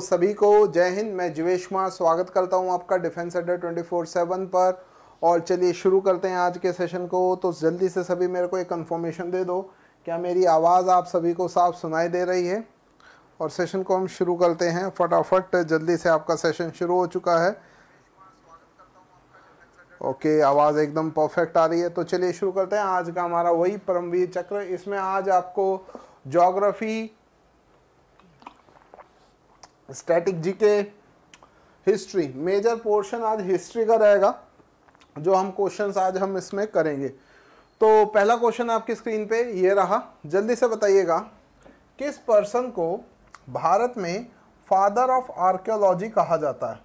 सभी को जय हिंद मैं जिवेश कुमार स्वागत करता हूं आपका डिफेंस अड्डा ट्वेंटी फोर सेवन पर और चलिए शुरू करते हैं आज के सेशन को तो जल्दी से सभी मेरे को एक कंफर्मेशन दे दो क्या मेरी आवाज़ आप सभी को साफ सुनाई दे रही है और सेशन को हम शुरू करते हैं फटाफट जल्दी से आपका सेशन शुरू हो चुका है ओके आवाज़ एकदम परफेक्ट आ रही है तो चलिए शुरू करते हैं आज का हमारा वही परमवीर चक्र इसमें आज आपको जोग्राफ़ी स्टैटिक जीके के हिस्ट्री मेजर पोर्शन आज हिस्ट्री का रहेगा जो हम क्वेश्चंस आज हम इसमें करेंगे तो पहला क्वेश्चन आपकी स्क्रीन पे ये रहा जल्दी से बताइएगा किस पर्सन को भारत में फादर ऑफ आर्कियोलॉजी कहा जाता है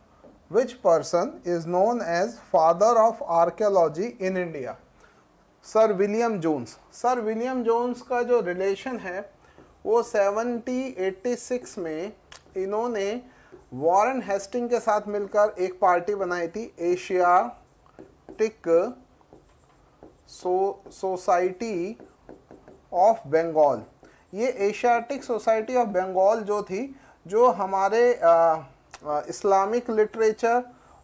which person is known as father of archaeology in India sir William Jones sir William Jones का जो रिलेशन है वो 1786 में इन्होंने वॉरेन हेस्टिंग के साथ मिलकर एक पार्टी बनाई थी Asiatic so society of Bengal ये एशियाटिक सोसाइटी ऑफ बंगाल जो थी जो हमारे इस्लामिक लिटरेचर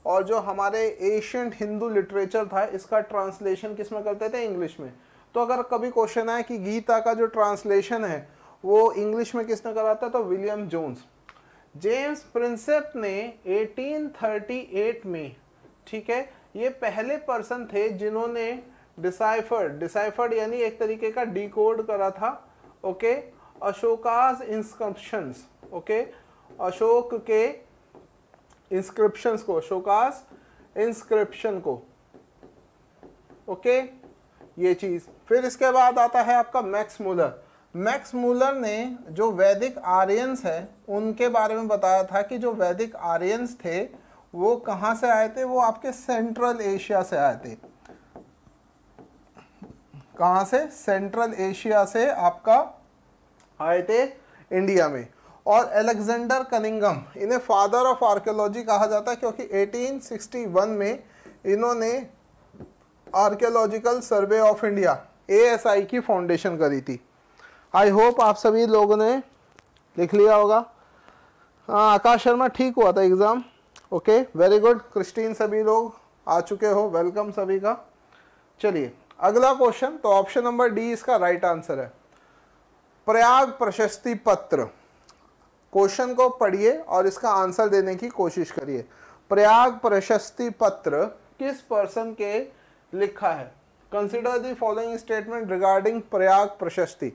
और जो हमारे एशियंट हिंदू लिटरेचर था इसका ट्रांसलेशन किस में करते थे इंग्लिश में तो अगर कभी क्वेश्चन आए कि गीता का जो ट्रांसलेशन है वो इंग्लिश में किसने कराता तो विलियम जोन्स जेम्स प्रिंसेप ने 1838 में ठीक है ये पहले पर्सन थे जिन्होंने डिसाइफर्ड डिसाइफर्ड यानी एक तरीके का डिकोड करा था okay Ashoka's inscriptions okay Ashoka के इंस्क्रिप्शंस को अशोकाज इंस्क्रिप्शन को ओके ये चीज़ फिर इसके बाद आता है आपका मैक्स मुलर मैक्स मूलर ने जो वैदिक आर्यंस है उनके बारे में बताया था कि जो वैदिक आर्यंस थे वो कहाँ से आए थे वो आपके सेंट्रल एशिया से आए थे कहाँ से सेंट्रल एशिया से आपका आए थे इंडिया में और अलेक्जेंडर कनिंगम इन्हें फादर ऑफ आर्कियोलॉजी कहा जाता है क्योंकि 1861 में इन्होंने archaeological survey of India ASI की फाउंडेशन करी थी आई होप आप सभी लोगों ने लिख लिया होगा हाँ आकाश शर्मा ठीक हुआ था exam okay very good Christine सभी लोग आ चुके हो वेलकम सभी का चलिए अगला क्वेश्चन तो ऑप्शन नंबर डी इसका राइट आंसर है प्रयाग प्रशस्ति पत्र क्वेश्चन को पढ़िए और इसका आंसर देने की कोशिश करिए प्रयाग प्रशस्ति पत्र किस पर्सन के लिखा है consider the following statement regarding Prayag Prashasti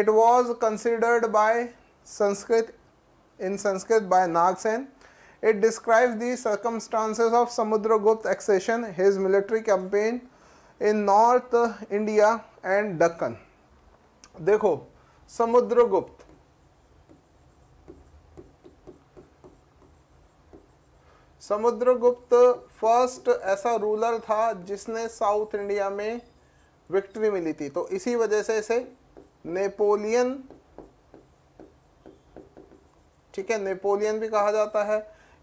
it was considered by Sanskrit in Sanskrit by Nagasena it describes the circumstances of Samudragupta accession his military campaign in north India and Deccan देखो समुद्र गुप्त समुद्र गुप्त फर्स्ट ऐसा रूलर था जिसने साउथ इंडिया में विक्ट्री मिली थी तो इसी वजह से इसे नेपोलियन ठीक है नेपोलियन भी कहा जाता है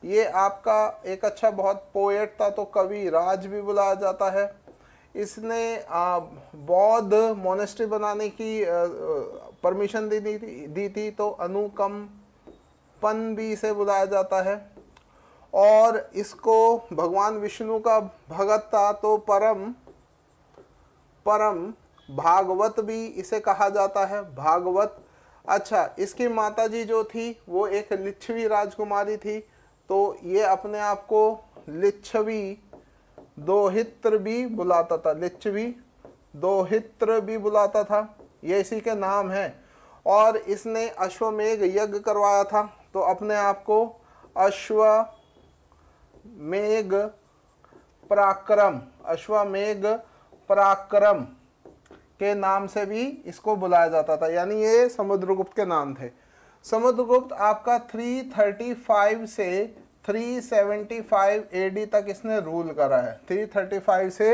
ये आपका एक अच्छा बहुत पोएट था तो कवि राज भी बुलाया जाता है इसने बौद्ध मोनेस्ट्री बनाने की परमिशन दी थी दी थी तो अनुकंपन भी इसे बुलाया जाता है और इसको भगवान विष्णु का भगत था तो परम परम भागवत भी इसे कहा जाता है भागवत अच्छा इसकी माता जी जो थी वो एक लिच्छवी राजकुमारी थी तो ये अपने आप को लिच्छवी दोहित्र भी बुलाता था लिच्छवी दोहित्र भी बुलाता था ये इसी के नाम है और इसने अश्वमेघ यज्ञ करवाया था तो अपने आप को अश्वमेघ पराक्रम अश्वमेघ पराक्रम के नाम से भी इसको बुलाया जाता था यानी ये समुद्रगुप्त के नाम थे समुद्रगुप्त आपका 335 से 375 एडी तक इसने रूल करा है 335 से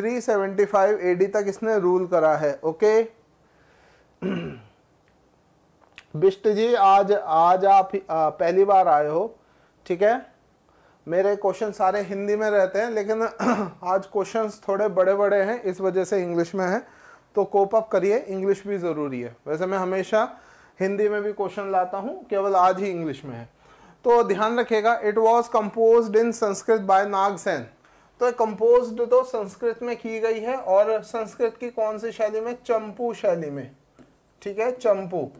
375 एडी तक इसने रूल करा है ओके बिष्ट जी आज आज आप आ, पहली बार आए हो ठीक है मेरे क्वेश्चन सारे हिंदी में रहते हैं लेकिन आज क्वेश्चंस थोड़े बड़े बड़े हैं इस वजह से इंग्लिश में हैं तो कोप अप करिए इंग्लिश भी ज़रूरी है वैसे मैं हमेशा हिंदी में भी क्वेश्चन लाता हूँ केवल आज ही इंग्लिश में है तो ध्यान रखिएगा it was compose in Sanskrit by Nagasena तो कंपोज तो संस्कृत में की गई है और संस्कृत की कौन सी शैली में चंपू शैली में ठीक है चंपू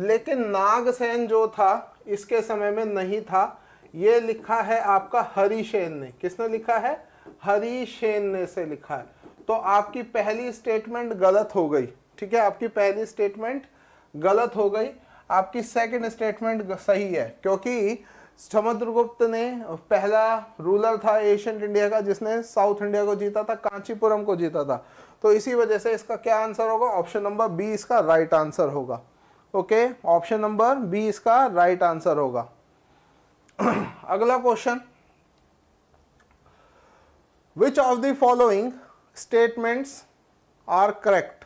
लेकिन नागसेन जो था इसके समय में नहीं था ये लिखा है आपका हरीशेन ने किसने लिखा है हरीशेन ने से लिखा है तो आपकी पहली स्टेटमेंट गलत हो गई ठीक है आपकी पहली स्टेटमेंट गलत हो गई आपकी सेकंड स्टेटमेंट सही है क्योंकि समुद्रगुप्त ने पहला रूलर था एशियंट इंडिया का जिसने साउथ इंडिया को जीता था कांचीपुरम को जीता था तो इसी वजह से इसका क्या आंसर होगा ऑप्शन नंबर बी इसका राइट आंसर होगा ओके ऑप्शन नंबर बी इसका राइट आंसर होगा अगला question which of the following statements are correct.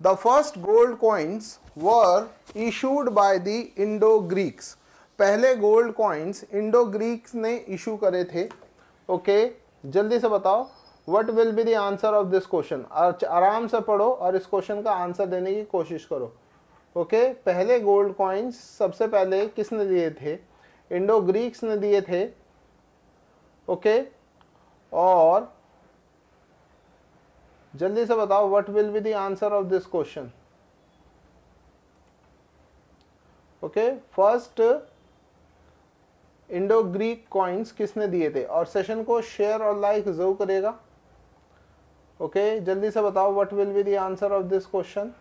The first gold coins were issued by the Indo-Greeks. पहले गोल्ड कॉइन्स इंडो ग्रीक्स ने issue करे थे okay okay, जल्दी से बताओ what will be the answer of this question आराम से पढ़ो और इस क्वेश्चन का आंसर देने की कोशिश करो ओके okay, पहले गोल्ड कॉइन्स सबसे पहले किसने दिए थे इंडो ग्रीक्स ने दिए थे ओके okay, और जल्दी से बताओ what will be the answer of this question okay first Indo Greek coins किसने दिए थे और सेशन को शेयर और लाइक जरूर करेगा ओके okay, जल्दी से बताओ what will be the answer of this question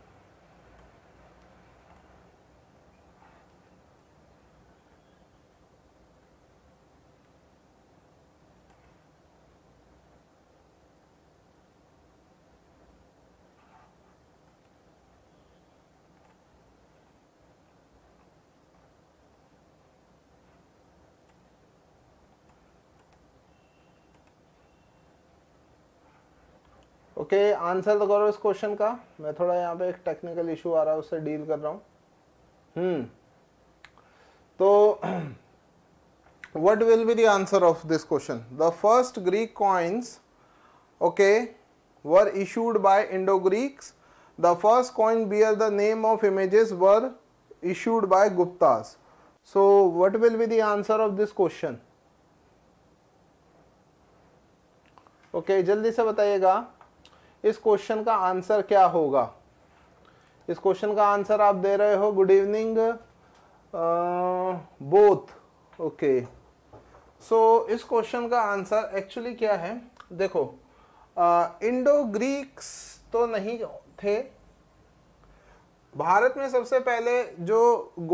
okay answer तो करो इस क्वेश्चन का मैं थोड़ा यहाँ पे एक टेक्निकल इशू आ रहा है उससे डील कर रहा हूँ हम्म तो what will be the answer of this question the first Greek coins okay were issued by Indo Greeks the first coin bear the name of images were issued by Guptas so what will be the answer of this question okay okay, जल्दी से बताइएगा इस question का answer क्या होगा इस question का answer आप दे रहे हो good evening both okay so इस क्वेश्चन का आंसर एक्चुअली क्या है देखो इंडो ग्रीक्स तो नहीं थे भारत में सबसे पहले जो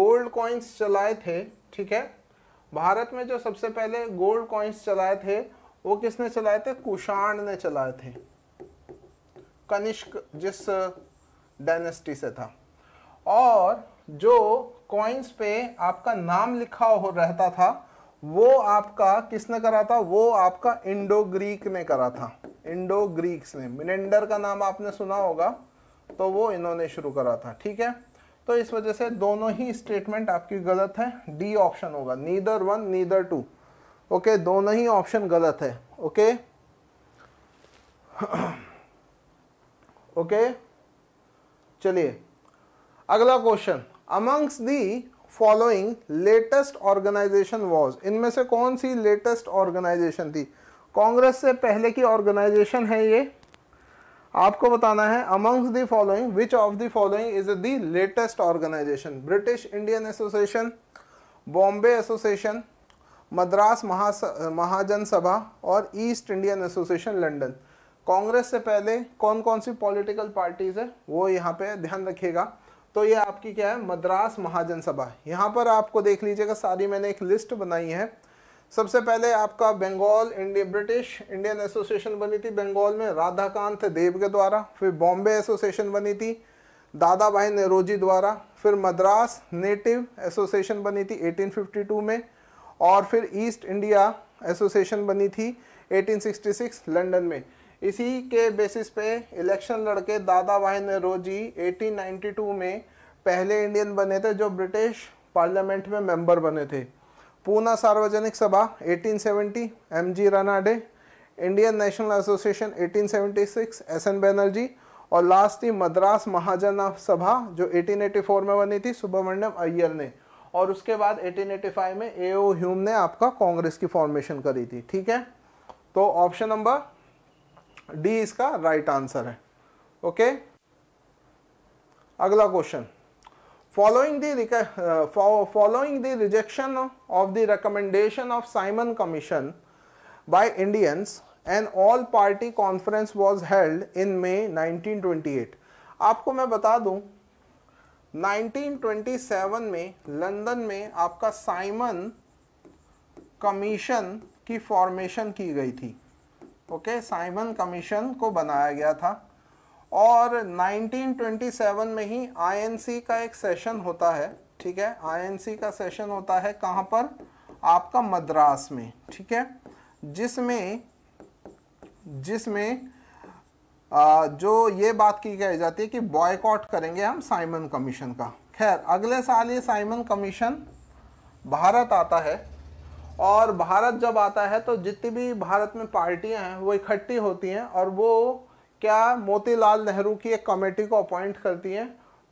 गोल्ड कॉइन्स चलाए थे ठीक है भारत में जो सबसे पहले गोल्ड कॉइन्स चलाए थे वो किसने चलाए थे कुषाण ने चलाए थे कनिष्क जिस डायनेस्टी से था और जो कॉइन्स पे आपका नाम लिखा हो रहता था वो आपका किसने करा था वो आपका इंडो ग्रीक ने करा था इंडो ग्रीक्स ने मिनेंडर का नाम आपने सुना होगा तो वो इन्होंने शुरू करा था ठीक है तो इस वजह से दोनों ही स्टेटमेंट आपकी गलत है डी ऑप्शन होगा neither one neither two okay दोनों ही ऑप्शन गलत है ओके okay? ओके चलिए अगला question amongst the following latest organisation was इनमें से कौन सी लेटेस्ट ऑर्गेनाइजेशन थी कांग्रेस से पहले की ऑर्गेनाइजेशन है ये आपको बताना है amongst the following which of the following is the latest organisation British Indian association Bombay association Madras Maha Mahajan Sabha और east Indian association London Congress से पहले कौन कौन सी पॉलिटिकल पार्टीज है वो यहाँ पे ध्यान रखिएगा तो ये आपकी क्या है मद्रास महाजन सभा यहाँ पर आपको देख लीजिएगा सारी मैंने एक लिस्ट बनाई है सबसे पहले आपका Bengal India British Indian association बनी थी बंगाल में राधाकांत देव के द्वारा फिर बॉम्बे एसोसिएशन बनी थी दादा भाई नेहरोजी द्वारा फिर मद्रास नेटिव एसोसिएशन बनी थी 1852 में और फिर ईस्ट इंडिया एसोसिएशन बनी थी 1866 लंदन में इसी के बेसिस पे इलेक्शन लड़के दादा भाई नेहरू 1892 में पहले इंडियन बने थे जो ब्रिटिश पार्लियामेंट में मेंबर बने थे Poona Sarvajanik Sabha 1870 MG Ranade Indian national association 1876 SN Banerjee और लास्ट थी मद्रास महाजन सभा जो 1884 में बनी थी सुब्रमण्यम अय्यर ने और उसके बाद 1885 में ए ओ ह्यूम ने आपका कांग्रेस की फॉर्मेशन करी थी ठीक है तो ऑप्शन नंबर डी इसका राइट आंसर है ओके अगला question following the following the rejection of the recommendation of Simon commission by Indians and all party conference was held in May 1928 आपको मैं बता दूं 1927 में लंदन में आपका साइमन कमीशन की फॉर्मेशन की गई थी 1927 ओके साइमन कमीशन को बनाया गया था और 1927 में ही आईएनसी का एक सेशन होता है ठीक है आईएनसी का सेशन होता है कहाँ पर आपका मद्रास में ठीक है जिसमें जिसमें जो ये बात की कही जाती है कि बॉयकॉट करेंगे हम साइमन कमीशन का खैर अगले साल ये साइमन कमीशन भारत आता है और भारत जब आता है तो जितनी भी भारत में पार्टियां हैं वो इकट्ठी होती हैं और वो क्या मोतीलाल नेहरू की एक कमेटी को अपॉइंट करती हैं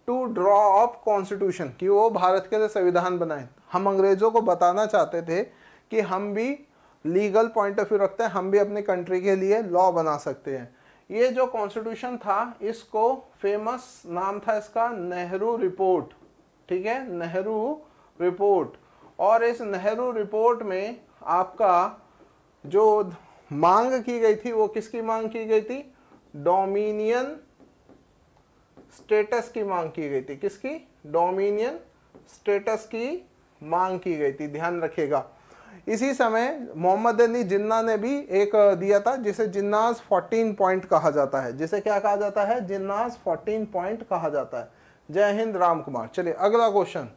टू ड्रॉ अप कॉन्स्टिट्यूशन कि वो भारत के लिए संविधान बनाए हम अंग्रेज़ों को बताना चाहते थे कि हम भी लीगल पॉइंट ऑफ व्यू रखते हैं हम भी अपनी कंट्री के लिए लॉ बना सकते हैं ये जो कॉन्स्टिट्यूशन था इसको फेमस नाम था इसका नेहरू रिपोर्ट ठीक है नेहरू रिपोर्ट और इस नेहरू रिपोर्ट में आपका जो मांग की गई थी वो किसकी मांग की गई थी डोमिनियन स्टेटस की मांग की गई थी किसकी डोमिनियन स्टेटस की मांग की गई थी ध्यान रखेगा इसी समय मोहम्मद अली जिन्ना ने भी एक दिया था जिसे जिन्नास 14 पॉइंट कहा जाता है जिसे क्या कहा जाता है जिन्नास 14 पॉइंट कहा जाता है जय हिंद राम कुमार चलिए अगला question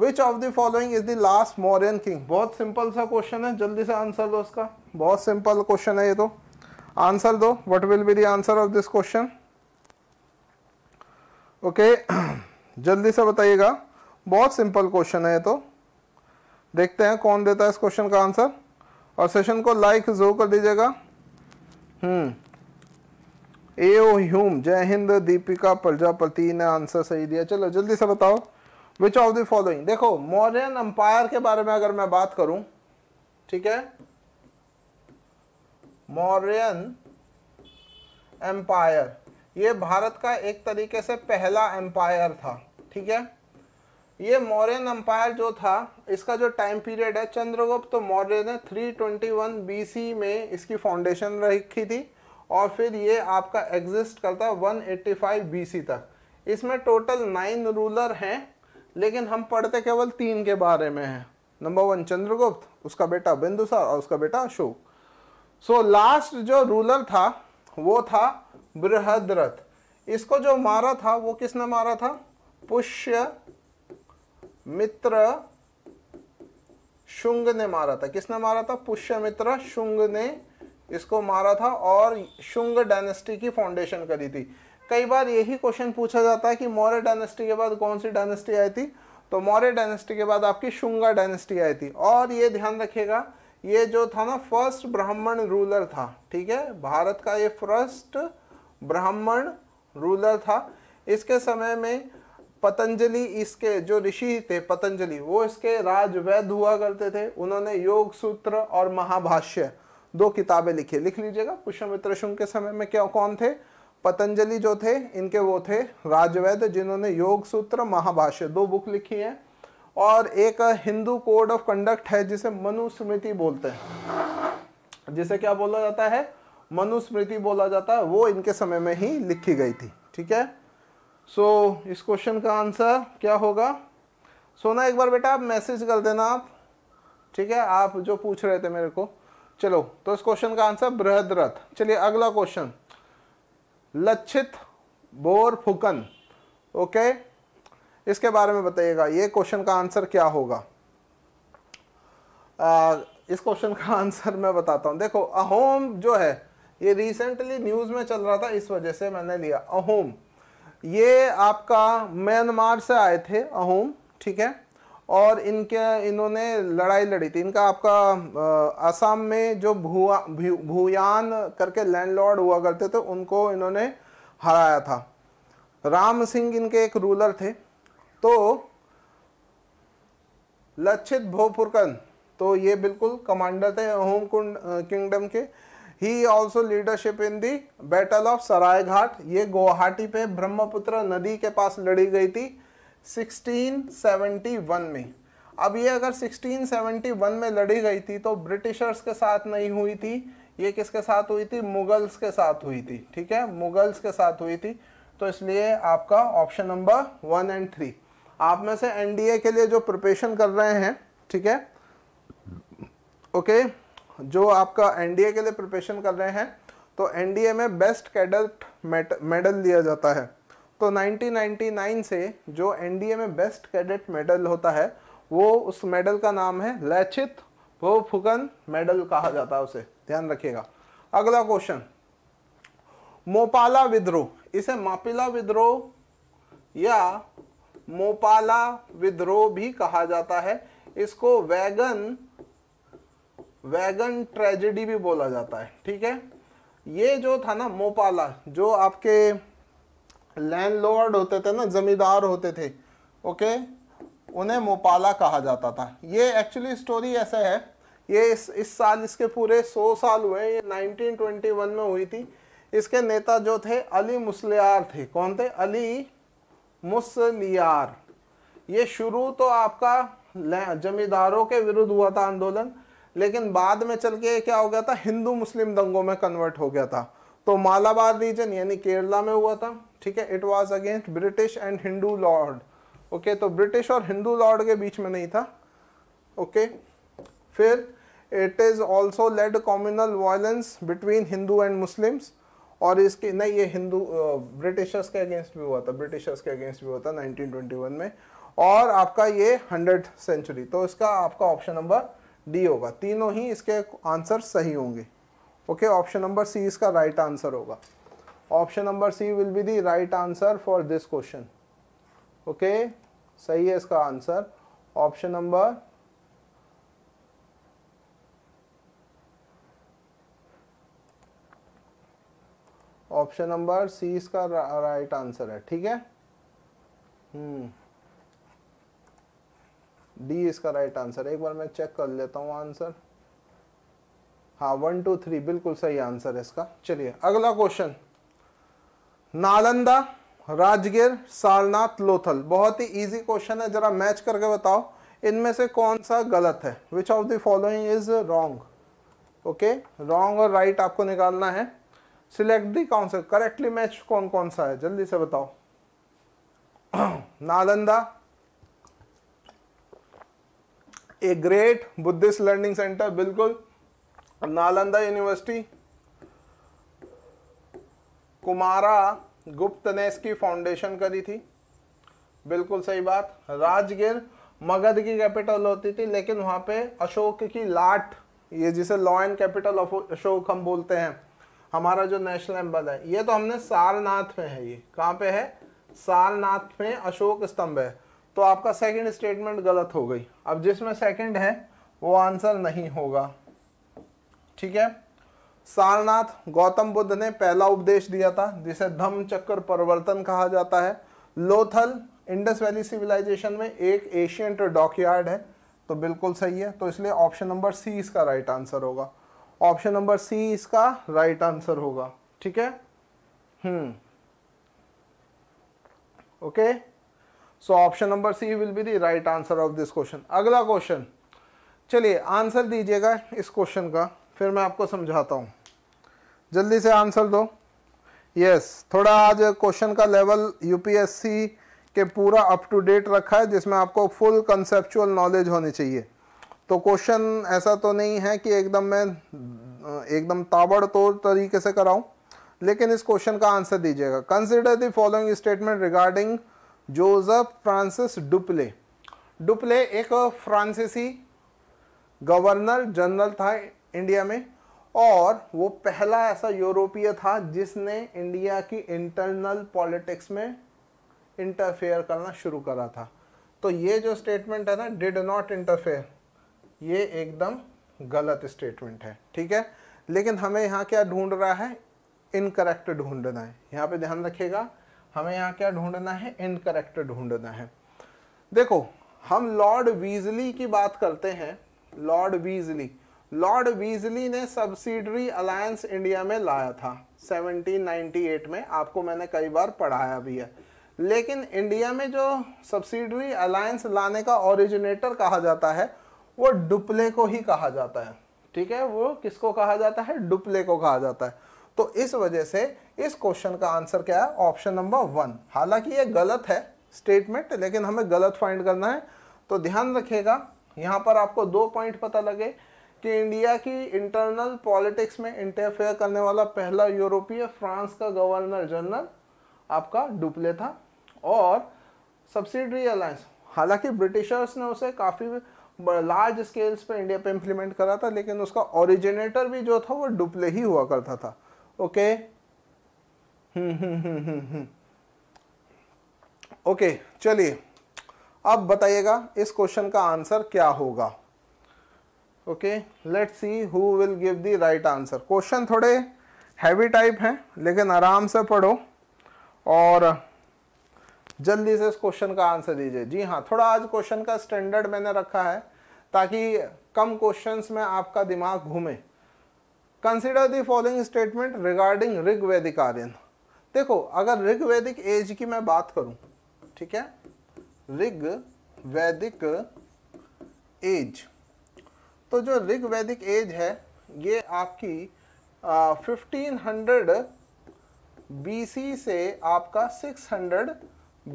which of the following is the last Mauryan king बहुत सिंपल सा क्वेश्चन है जल्दी से आंसर दो उसका बहुत सिंपल क्वेश्चन है ये तो आंसर दो what will be the answer of this question okay जल्दी से बताइएगा बहुत सिंपल क्वेश्चन है ये तो देखते हैं कौन देता है इस क्वेश्चन का आंसर और सेशन को लाइक जरूर कर दीजिएगा हम्म ए ओ ह्यूम जय हिंद दीपिका प्रजापति ने आंसर सही दिया चलो जल्दी से बताओ विच ऑफ द फॉलोइंग देखो मॉडर्न अंपायर के बारे में अगर मैं बात करूं ठीक है मौर्यन एम्पायर ये भारत का एक तरीके से पहला एम्पायर था ठीक है ये मौर्यन एम्पायर जो था इसका जो टाइम पीरियड है चंद्रगुप्त तो मौर्य ने 321 बीसी में इसकी फाउंडेशन रखी थी और फिर ये आपका एग्जिस्ट करता 185 बीसी तक इसमें टोटल नाइन रूलर हैं लेकिन हम पढ़ते केवल तीन के बारे में हैं नंबर वन चंद्रगुप्त उसका बेटा बिंदुसार और उसका बेटा अशोक सो लास्ट जो रूलर था वो था बृहद्रथ इसको जो मारा था वो किसने मारा था पुष्य मित्र शुंग ने मारा था किसने मारा था पुष्य मित्र शुंग ने इसको मारा था और शुंग डायनेस्टी की फाउंडेशन करी थी कई बार यही क्वेश्चन पूछा जाता है कि मौर्य डायनेस्टी के बाद कौन सी डायनेस्टी आई थी तो मौर्य डायनेस्टी के बाद आपकी शुंगा डायनेस्टी आई थी और ये ध्यान रखिएगा ये जो था ना फर्स्ट ब्राह्मण रूलर था ठीक है भारत का ये फर्स्ट ब्राह्मण रूलर था इसके समय में पतंजलि इसके जो ऋषि थे पतंजलि वो इसके वैध हुआ करते थे उन्होंने योग सूत्र और महाभाष्य दो किताबें लिखी लिख लीजिएगा पुष्यमित्र शुंग के समय में क्या कौन थे पतंजलि जो थे इनके वो थे राजवैद्य जिन्होंने योग सूत्र महाभाष्य दो बुक लिखी है और एक हिंदू कोड ऑफ कंडक्ट है जिसे मनुस्मृति बोलते हैं जिसे क्या बोला जाता है मनुस्मृति बोला जाता है वो इनके समय में ही लिखी गई थी ठीक है सो so, इस क्वेश्चन का आंसर क्या होगा सोना एक बार बेटा आप मैसेज कर देना आप ठीक है आप जो पूछ रहे थे मेरे को चलो तो इस क्वेश्चन का आंसर बृहद रथ चलिए अगला क्वेश्चन लक्षित फुकन ओके इसके बारे में बताइएगा ये क्वेश्चन का आंसर क्या होगा आ, इस क्वेश्चन का आंसर मैं बताता हूँ देखो अहोम जो है ये रिसेंटली न्यूज़ में चल रहा था इस वजह से मैंने लिया अहोम ये आपका म्यांमार से आए थे अहोम ठीक है और इनके इन्होंने लड़ाई लड़ी थी इनका आपका असम में जो भूआ भू, भूयान करके लैंडलॉर्ड हुआ करते थे उनको इन्होंने हराया था राम सिंह इनके एक रूलर थे तो लक्षित भोपुरकन तो ये बिल्कुल कमांडर थे होम किंगडम के ही also leadership in the battle of Saraighat ये गुवाहाटी पे ब्रह्मपुत्र नदी के पास लड़ी गई थी 1671 में अब ये अगर 1671 में लड़ी गई थी तो ब्रिटिशर्स के साथ नहीं हुई थी ये किसके साथ हुई थी मुगल्स के साथ हुई थी ठीक है मुगल्स के साथ हुई थी तो इसलिए आपका option number one and three आप में से एनडीए के लिए जो प्रिपरेशन कर रहे हैं ठीक है ओके जो आपका एनडीए के लिए प्रिपरेशन कर रहे हैं तो एनडीए में बेस्ट कैडेट मेडल दिया जाता है तो 1999 से जो एनडीए में बेस्ट कैडेट मेडल होता है वो उस मेडल का नाम है लैचित भोफुकन मेडल कहा जाता है उसे ध्यान रखिएगा अगला क्वेश्चन मोपाला विद्रोह इसे मापिला विद्रोह या मोपाला विद्रोह भी कहा जाता है इसको वैगन वैगन ट्रेजेडी भी बोला जाता है ठीक है ये जो था ना मोपाला जो आपके लैंडलॉर्ड होते थे ना जमींदार होते थे ओके उन्हें मोपाला कहा जाता था ये एक्चुअली स्टोरी ऐसा है ये इस इस साल इसके पूरे 100 साल हुए ये 1921 में हुई थी इसके नेता जो थे अली मुसलियार थे कौन थे अली मुसलियार ये शुरू तो आपका जमींदारों के विरुद्ध हुआ था आंदोलन लेकिन बाद में चल के क्या हो गया था हिंदू मुस्लिम दंगों में कन्वर्ट हो गया था तो मालाबार रीजन यानी केरला में हुआ था ठीक है it was against British and Hindu lord okay तो ब्रिटिश और हिंदू लॉर्ड के बीच में नहीं था ओके okay? फिर it is also led communal violence between Hindu and Muslims और इसके नहीं ये हिंदू ब्रिटिशर्स के अगेंस्ट भी हुआ था ब्रिटिशर्स के अगेंस्ट भी हुआ था 1921 में और आपका ये हंड्रेड सेंचुरी तो इसका आपका ऑप्शन नंबर डी होगा तीनों ही इसके आंसर सही होंगे ओके ऑप्शन नंबर सी इसका राइट right आंसर होगा option number C will be the right answer for this question okay सही है इसका answer option number option number C इसका राइट आंसर है ठीक है हम्म। डी इसका राइट आंसर है एक बार मैं चेक कर लेता हूं आंसर हाँ वन टू थ्री बिल्कुल सही आंसर है इसका चलिए अगला क्वेश्चन नालंदा राजगीर सारनाथ लोथल बहुत ही इजी क्वेश्चन है जरा मैच करके बताओ इनमें से कौन सा गलत है which of the following is wrong okay wrong और राइट right आपको निकालना है सिलेक्ट दी कौन सा करेक्टली मैच कौन कौन सा है जल्दी से बताओ Nalanda a great Buddhist learning centre बिल्कुल नालंदा यूनिवर्सिटी कुमारा गुप्त ने इसकी फाउंडेशन करी थी बिल्कुल सही बात राजगिर मगध की कैपिटल होती थी लेकिन वहां पे अशोक की लाट ये जिसे lion capital of Ashoka हम बोलते हैं हमारा जो नेशनल एम्बल है ये तो हमने सारनाथ में है ये कहाँ पे है सारनाथ में अशोक स्तंभ है तो आपका सेकंड स्टेटमेंट गलत हो गई अब जिसमें सेकंड है वो आंसर नहीं होगा ठीक है सारनाथ गौतम बुद्ध ने पहला उपदेश दिया था जिसे धम्म चक्र परिवर्तन कहा जाता है लोथल इंडस वैली सिविलाइजेशन में एक एशियंट डॉकयार्ड है तो बिल्कुल सही है तो इसलिए ऑप्शन नंबर सी इसका राइट आंसर होगा ऑप्शन नंबर सी इसका राइट आंसर होगा ठीक है hmm okay so option number C will be the right answer of this question अगला क्वेश्चन चलिए आंसर दीजिएगा इस क्वेश्चन का फिर मैं आपको समझाता हूँ जल्दी से आंसर दो यस yes, थोड़ा आज क्वेश्चन का लेवल यूपीएससी के पूरा अप टू डेट रखा है जिसमें आपको फुल कंसेप्चुअल नॉलेज होनी चाहिए तो क्वेश्चन ऐसा तो नहीं है कि एकदम मैं एकदम ताबड़तोड़ तरीके से कराऊं लेकिन इस क्वेश्चन का आंसर दीजिएगा consider the following statement regarding Joseph Francis Dupleix Dupleix एक फ्रांसीसी गवर्नर जनरल था इंडिया में और वो पहला ऐसा यूरोपीय था जिसने इंडिया की इंटरनल पॉलिटिक्स में इंटरफेयर करना शुरू करा था तो ये जो स्टेटमेंट है ना डिड नॉट इंटरफेयर ये एकदम गलत स्टेटमेंट है ठीक है लेकिन हमें यहाँ क्या ढूंढ रहा है इनकरेक्ट ढूंढना है यहाँ पे ध्यान रखिएगा हमें यहाँ क्या ढूंढना है इनकरेक्ट ढूंढना है देखो हम लॉर्ड वीजली की बात करते हैं लॉर्ड वीजली लॉर्ड वीजली ने सब्सिडरी अलायंस इंडिया में लाया था 1798 में आपको मैंने कई बार पढ़ाया भी है लेकिन इंडिया में जो सब्सिडरी अलायंस लाने का ओरिजिनेटर कहा जाता है वो डुप्ले को ही कहा जाता है ठीक है वो किसको कहा जाता है डुप्ले को कहा जाता है तो इस वजह से इस क्वेश्चन का आंसर क्या है ऑप्शन नंबर वन हालांकि ये गलत है स्टेटमेंट लेकिन हमें गलत फाइंड करना है तो ध्यान रखिएगा यहाँ पर आपको दो पॉइंट पता लगे कि इंडिया की इंटरनल पॉलिटिक्स में इंटरफेयर करने वाला पहला यूरोपीय फ्रांस का गवर्नर जनरल आपका डुप्ले था और सब्सिडरी अलायंस हालांकि ब्रिटिशर्स ने उसे काफ़ी लार्ज स्केल्स पे इंडिया पे इम्प्लीमेंट करा था लेकिन उसका ओरिजिनेटर भी जो था वो डुप्ले ही हुआ करता था ओके हम्म, हम्म, हम्म, ओके चलिए अब बताइएगा इस क्वेश्चन का आंसर क्या होगा okay let see who will give the right answer question थोड़े हैवी टाइप हैं लेकिन आराम से पढ़ो और जल्दी से इस क्वेश्चन का आंसर दीजिए जी हाँ थोड़ा आज क्वेश्चन का स्टैंडर्ड मैंने रखा है ताकि कम क्वेश्चंस में आपका दिमाग घूमे consider the following statement regarding Rigvedic Aryan देखो अगर ऋग्वैदिक एज की मैं बात करूं ठीक है ऋग वैदिक एज तो जो वैदिक एज है ये आपकी फिफ्टीन हंड्रेड बी से आपका सिक्स हंड्रेड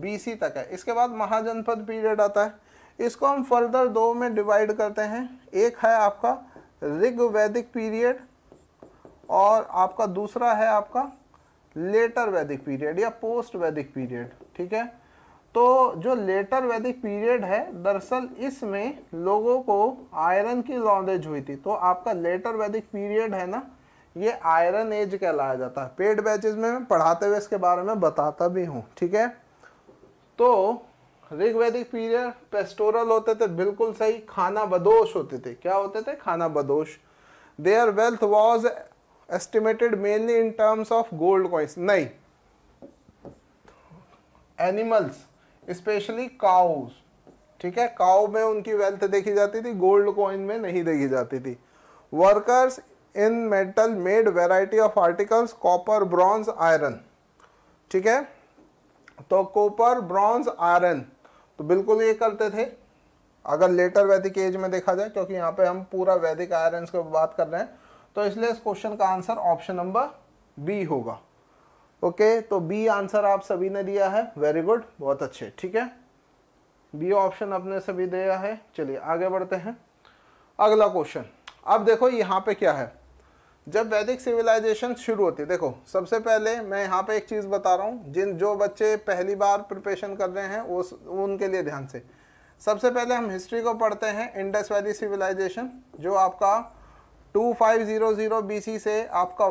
बी तक है इसके बाद महाजनपद पीरियड आता है इसको हम फर्दर दो में डिवाइड करते हैं एक है आपका ऋग वैदिक पीरियड और आपका दूसरा है आपका लेटर वैदिक पीरियड या पोस्ट वैदिक पीरियड ठीक है तो जो लेटर वैदिक पीरियड है दरअसल इसमें लोगों को आयरन की नॉलेज हुई थी तो आपका लेटर वैदिक पीरियड है ना ये आयरन एज कहलाया जाता है पेड बैचेज में पढ़ाते हुए इसके बारे में बताता भी हूँ ठीक है तो ऋग्वैदिक पीरियड पेस्टोरल होते थे बिल्कुल सही खाना बदोश होते थे क्या होते थे खाना बदोश their wealth was estimated mainly in terms of gold coins नहीं एनिमल्स स्पेशली काउ ठीक है काउ में उनकी वेल्थ देखी जाती थी गोल्ड कॉइन में नहीं देखी जाती थी workers in metal made variety of articles copper bronze iron ठीक है तो कॉपर ब्रॉन्ज आयरन तो बिल्कुल ये करते थे अगर लेटर वैदिक एज में देखा जाए क्योंकि यहाँ पे हम पूरा वैदिक आयरन की बात कर रहे हैं तो इसलिए इस क्वेश्चन का आंसर ऑप्शन नंबर बी होगा ओके तो बी आंसर आप सभी ने दिया है वेरी गुड बहुत अच्छे ठीक है बी ऑप्शन आपने सभी दिया है चलिए आगे बढ़ते हैं अगला क्वेश्चन अब देखो यहाँ पे क्या है जब वैदिक सिविलाइजेशन शुरू होती है देखो सबसे पहले मैं यहाँ पे एक चीज़ बता रहा हूँ जिन जो बच्चे पहली बार प्रिपरेशन कर रहे हैं उस उनके लिए ध्यान से सबसे पहले हम हिस्ट्री को पढ़ते हैं इंडस वैली सिविलाइजेशन जो आपका 2500 फाइव से आपका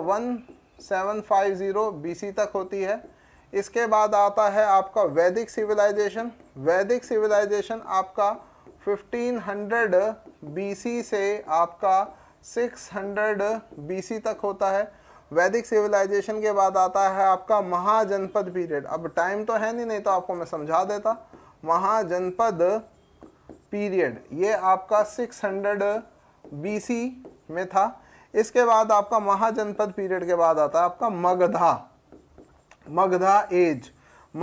सेवन फाइव ज़ीरो बी तक होती है इसके बाद आता है आपका वैदिक सिविलाइजेशन वैदिक सिविलाइजेशन आपका 1500 बीसी से आपका 600 बीसी तक होता है वैदिक सिविलाइजेशन के बाद आता है आपका महाजनपद पीरियड अब टाइम तो है नहीं नहीं तो आपको मैं समझा देता महाजनपद पीरियड ये आपका 600 बीसी में था इसके बाद आपका महाजनपद पीरियड के बाद आता है आपका मगधा मगधा एज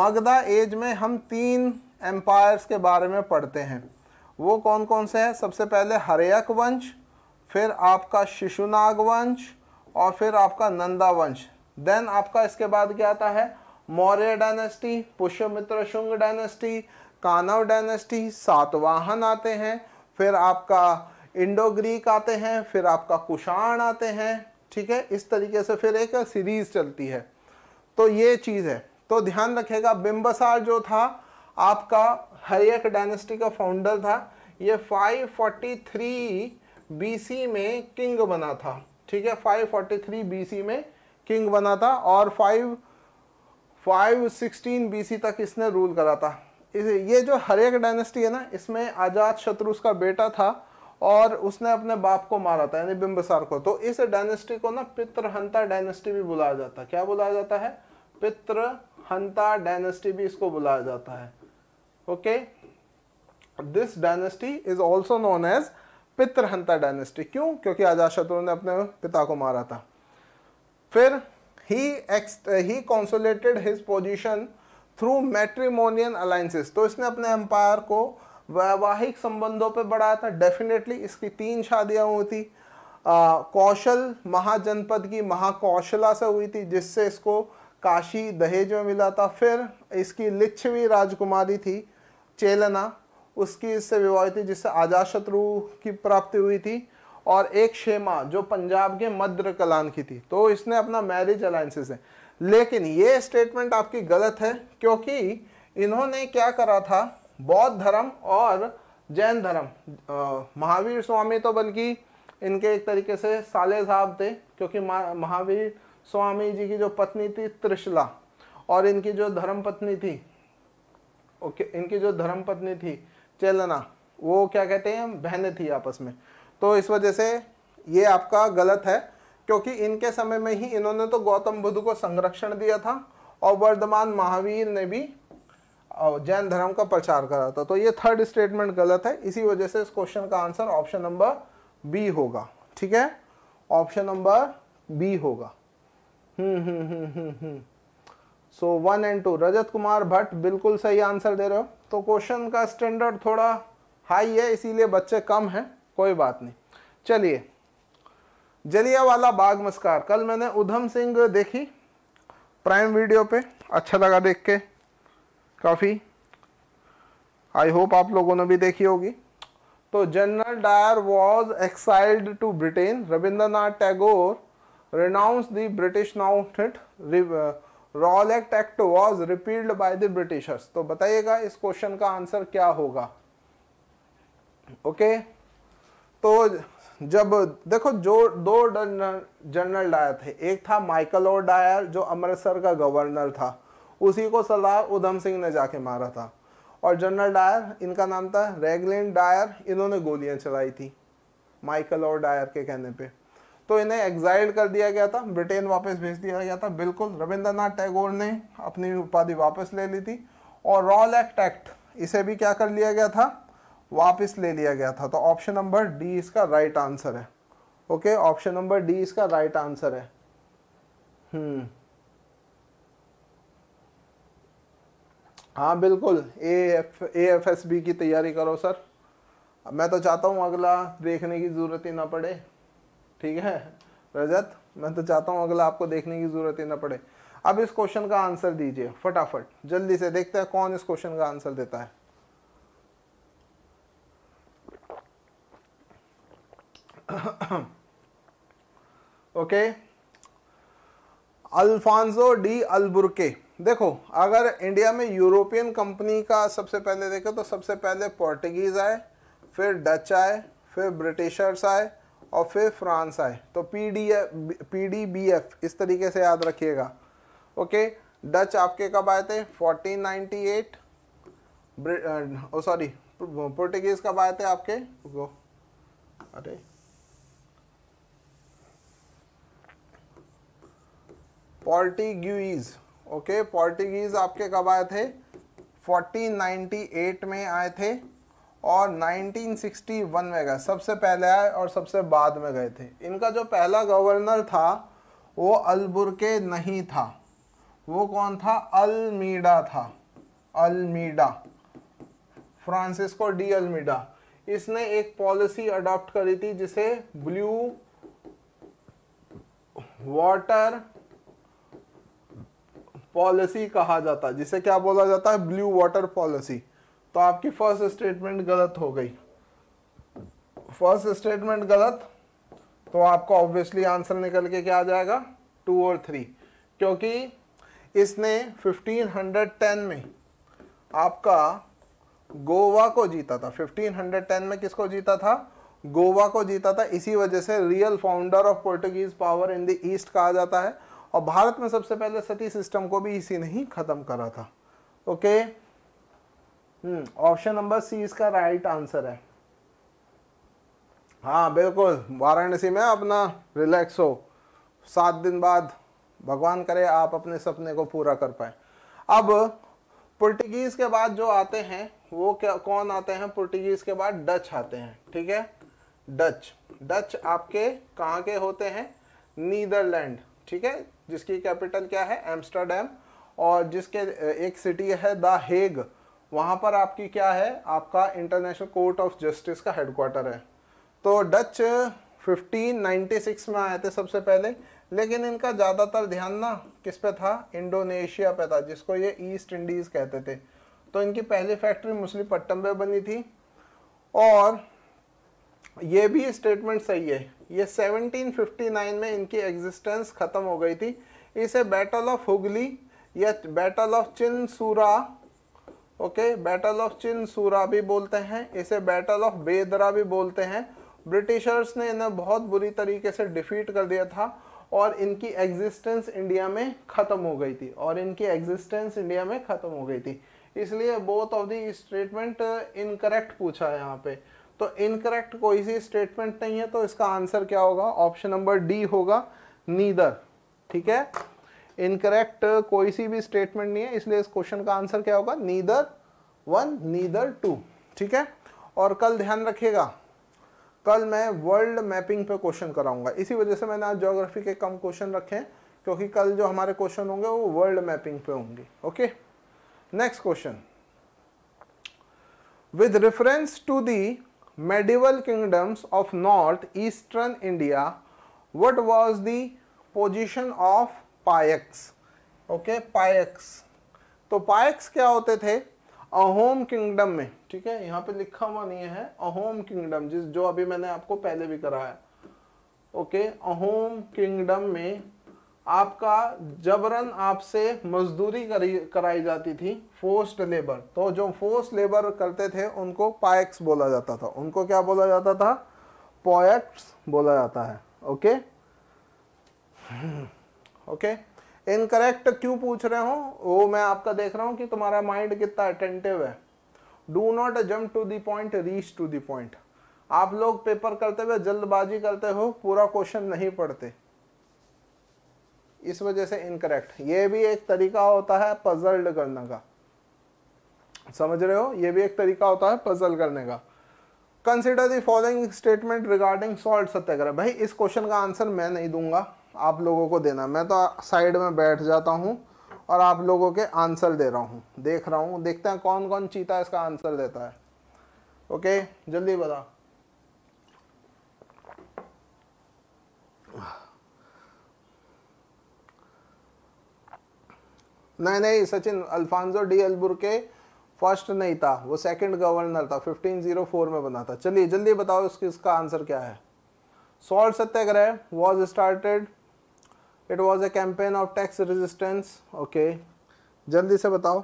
मगधा एज में हम तीन एम्पायर्स के बारे में पढ़ते हैं वो कौन कौन से हैं सबसे पहले हरयक वंश फिर आपका शिशुनाग वंश और फिर आपका नंदा वंश देन आपका इसके बाद क्या आता है Maurya dynasty Pushyamitra Shunga dynasty Kanva dynasty Satavahana आते हैं फिर आपका इंडो ग्रीक आते हैं फिर आपका कुषाण आते हैं ठीक है इस तरीके से फिर एक सीरीज़ चलती है तो ये चीज़ है तो ध्यान रखेगा बिम्बसार जो था आपका हरियक डायनेस्टी का फाउंडर था ये 543 बीसी में किंग बना था ठीक है 543 बीसी में किंग बना था और 5 516 बीसी तक इसने रूल करा था ये जो हरियक डायनेस्टी है ना इसमें आजाद शत्रु उसका बेटा था और उसने अपने बाप को मारा था यानी बिंबसार को तो इस डायनेस्टी को ना पितृहंता डायनेस्टी भी बुलाया जाता है क्या बुलाया जाता है पितृहंता डायनेस्टी भी इसको बुलाया जाता है okay this dynasty is also known as पितृहंता डायनेस्टी क्यों क्योंकि अजाशत्रु ने अपने पिता को मारा था फिर ही एक्स he consolidated his position through matrimonial alliances तो इसने अपने एम्पायर को वैवाहिक संबंधों पे बढ़ाया था डेफिनेटली इसकी तीन शादियां हुई थी आ, कौशल महाजनपद की महाकौशला से हुई थी जिससे इसको काशी दहेज में मिला था फिर इसकी लिच्छवी राजकुमारी थी चेलना उसकी इससे विवाह थी जिससे अजाशत्रु की प्राप्ति हुई थी और एक शेमा जो पंजाब के मद्र कलान की थी तो इसने अपना मैरिज अलायसेस है लेकिन ये स्टेटमेंट आपकी गलत है क्योंकि इन्होंने क्या करा था बौद्ध धर्म और जैन धर्म महावीर स्वामी तो बल्कि इनके एक तरीके से साले साहब थे क्योंकि महावीर स्वामी जी की जो पत्नी थी त्रिशला और इनकी जो धर्म पत्नी थी ओके इनकी जो धर्म पत्नी थी चेलना वो क्या कहते हैं बहन थी आपस में तो इस वजह से ये आपका गलत है क्योंकि इनके समय में ही इन्होंने तो गौतम बुद्ध को संरक्षण दिया था और वर्धमान महावीर ने भी और जैन धर्म का प्रचार कर रहा था तो ये थर्ड स्टेटमेंट गलत है इसी वजह से इस क्वेश्चन का आंसर ऑप्शन नंबर बी होगा ठीक है ऑप्शन नंबर बी होगा so one and two Rajat Kumar Bhatt बिल्कुल सही आंसर दे रहे हो तो क्वेश्चन का स्टैंडर्ड थोड़ा हाई है इसीलिए बच्चे कम हैं कोई बात नहीं चलिए जलियावाला बाग मस्कार कल मैंने उधम सिंह देखी प्राइम वीडियो पे अच्छा लगा देख के काफ़ी आई होप आप लोगों ने भी देखी होगी तो General Dyer was exiled to Britain Rabindranath Tagore renounce the British British Rowlatt act act was repealed by the Britishers तो बताइएगा इस क्वेश्चन का आंसर क्या होगा ओके okay? तो जब देखो जो दो जनरल डायर थे एक था माइकल और डायर जो अमृतसर का गवर्नर था उसी को सरदार उधम सिंह ने जाके मारा था और जनरल डायर इनका नाम था रेगलिन डायर इन्होंने गोलियां चलाई थी माइकल और डायर के कहने पे तो इन्हें एग्जाइल कर दिया गया था ब्रिटेन वापस भेज दिया गया था बिल्कुल रविंद्रनाथ टैगोर ने अपनी उपाधि वापस ले ली थी और रॉल एक्ट एक्ट इसे भी क्या कर लिया गया था वापस ले लिया गया था तो ऑप्शन नंबर डी इसका राइट आंसर है ओके ऑप्शन नंबर डी इसका राइट आंसर है हम्म हाँ बिल्कुल A F A F S B की तैयारी करो सर मैं तो चाहता हूँ अगला देखने की ज़रूरत ही ना पड़े ठीक है रजत मैं तो चाहता हूँ अगला आपको देखने की ज़रूरत ही ना पड़े अब इस क्वेश्चन का आंसर दीजिए फटाफट जल्दी से देखते हैं कौन इस क्वेश्चन का आंसर देता है ओके अल्फांसो डी अलबुर्के देखो अगर इंडिया में यूरोपियन कंपनी का सबसे पहले देखो तो सबसे पहले पोर्टुगीज़ आए फिर डच आए फिर ब्रिटिशर्स आए और फिर फ्रांस आए तो P D P D B F इस तरीके से याद रखिएगा ओके डच आपके कब आए थे 1498 ओ सॉरी पोर्टुगीज़ कब आए थे आपके वो अरे पोर्टिग्यूज ओके पोर्टुगीज़ आपके कब आए थे 1498 में आए थे और 1961 में गए सबसे पहले आए और सबसे बाद में गए थे इनका जो पहला गवर्नर था वो अलबुरके नहीं था वो कौन था अलमीडा था अलमीडा फ्रांसिस्को डी अलमीडा इसने एक पॉलिसी अडॉप्ट करी थी जिसे ब्लू वाटर पॉलिसी कहा जाता है जिसे क्या बोला जाता है ब्लू वाटर पॉलिसी तो आपकी फर्स्ट स्टेटमेंट गलत हो गई फर्स्ट स्टेटमेंट गलत तो आपका ऑब्वियसली आंसर निकल के क्या आ जाएगा टू और थ्री क्योंकि इसने 1510 में आपका गोवा को जीता था 1510 में किसको जीता था गोवा को जीता था इसी वजह से real founder of Portuguese power in the east कहा जाता है और भारत में सबसे पहले सती सिस्टम को भी इसी ने ही ख़त्म करा था ओके ऑप्शन नंबर सी इसका राइट आंसर है हाँ बिल्कुल वाराणसी में अपना रिलैक्स हो सात दिन बाद भगवान करे आप अपने सपने को पूरा कर पाए अब पुर्टुगीज के बाद जो आते हैं वो क्या कौन आते हैं पुर्टुगीज के बाद डच आते हैं ठीक है डच डच आपके कहाँ के होते हैं नीदरलैंड ठीक है जिसकी कैपिटल क्या है एम्स्टरडेम और जिसके एक सिटी है द हेग वहाँ पर आपकी क्या है आपका इंटरनेशनल कोर्ट ऑफ जस्टिस का हेडक्वार्टर है तो डच 1596 में आए थे सबसे पहले लेकिन इनका ज़्यादातर ध्यान ना किस पे था इंडोनेशिया पे था जिसको ये ईस्ट इंडीज़ कहते थे तो इनकी पहली फैक्ट्री मुस्लिम पट्टम पर बनी थी और ये भी स्टेटमेंट सही है ये 1759 में इनकी एग्जिस्टेंस ख़त्म हो गई थी इसे बैटल ऑफ हुगली या battle of Chinsurah okay battle of Chinsurah भी बोलते हैं इसे बैटल ऑफ बेदरा भी बोलते हैं ब्रिटिशर्स ने इन्हें बहुत बुरी तरीके से डिफीट कर दिया था और इनकी एग्जिस्टेंस इंडिया में ख़त्म हो गई थी और इनकी एग्जिस्टेंस इंडिया में ख़त्म हो गई थी इसलिए both of the statement incorrect पूछा है यहाँ पे तो इनकरेक्ट कोई सी स्टेटमेंट नहीं है तो इसका आंसर क्या होगा ऑप्शन नंबर डी होगा नीदर ठीक है इनकरेक्ट कोई सी भी स्टेटमेंट नहीं है इसलिए इस क्वेश्चन का आंसर क्या होगा नीदर वन नीदर टू ठीक है और कल ध्यान रखिएगा कल मैं वर्ल्ड मैपिंग पे क्वेश्चन कराऊंगा इसी वजह से मैंने आज जोग्राफी के कम क्वेश्चन रखे हैं क्योंकि कल जो हमारे क्वेश्चन होंगे वो वर्ल्ड मैपिंग पे होंगे okay next question with reference to the medieval kingdoms of eastern India, what was the position of Paiks okay Paiks तो पायक्स क्या होते थे अहोम किंगडम में ठीक है यहाँ पे लिखा हुआ नहीं है अहोम किंगडम जिस जो अभी मैंने आपको पहले भी कराया ओके अहोम किंगडम में आपका जबरन आपसे मजदूरी कराई जाती थी फोर्स्ड लेबर तो जो फोर्स लेबर करते थे उनको पायक्स बोला जाता था उनको क्या बोला जाता था पॉयक्स बोला जाता है ओके ओके इनकरेक्ट क्यों पूछ रहे हो वो मैं आपका देख रहा हूं कि तुम्हारा माइंड कितना अटेंटिव है do not jump to the point reach to the point आप लोग पेपर करते हुए जल्दबाजी करते हो पूरा क्वेश्चन नहीं पढ़ते इस वजह से इनकरेक्ट ये भी एक तरीका होता है पजल्ड करने का समझ रहे हो ये भी एक तरीका होता है पजल करने का consider the following statement regarding salt Satyagraha भाई इस क्वेश्चन का आंसर मैं नहीं दूंगा आप लोगों को देना मैं तो साइड में बैठ जाता हूँ और आप लोगों के आंसर दे रहा हूँ देख रहा हूँ देखते हैं कौन कौन चीता इसका आंसर देता है ओके जल्दी बताओ नहीं नहीं सचिन अल्फांजो डी अलबुर के फर्स्ट नहीं था वो सेकंड गवर्नर था 1504 में बना था चलिए जल्दी बताओ इसकी इसका आंसर क्या है salt Satyagraha was started it was a campaign of tax resistance okay जल्दी से बताओ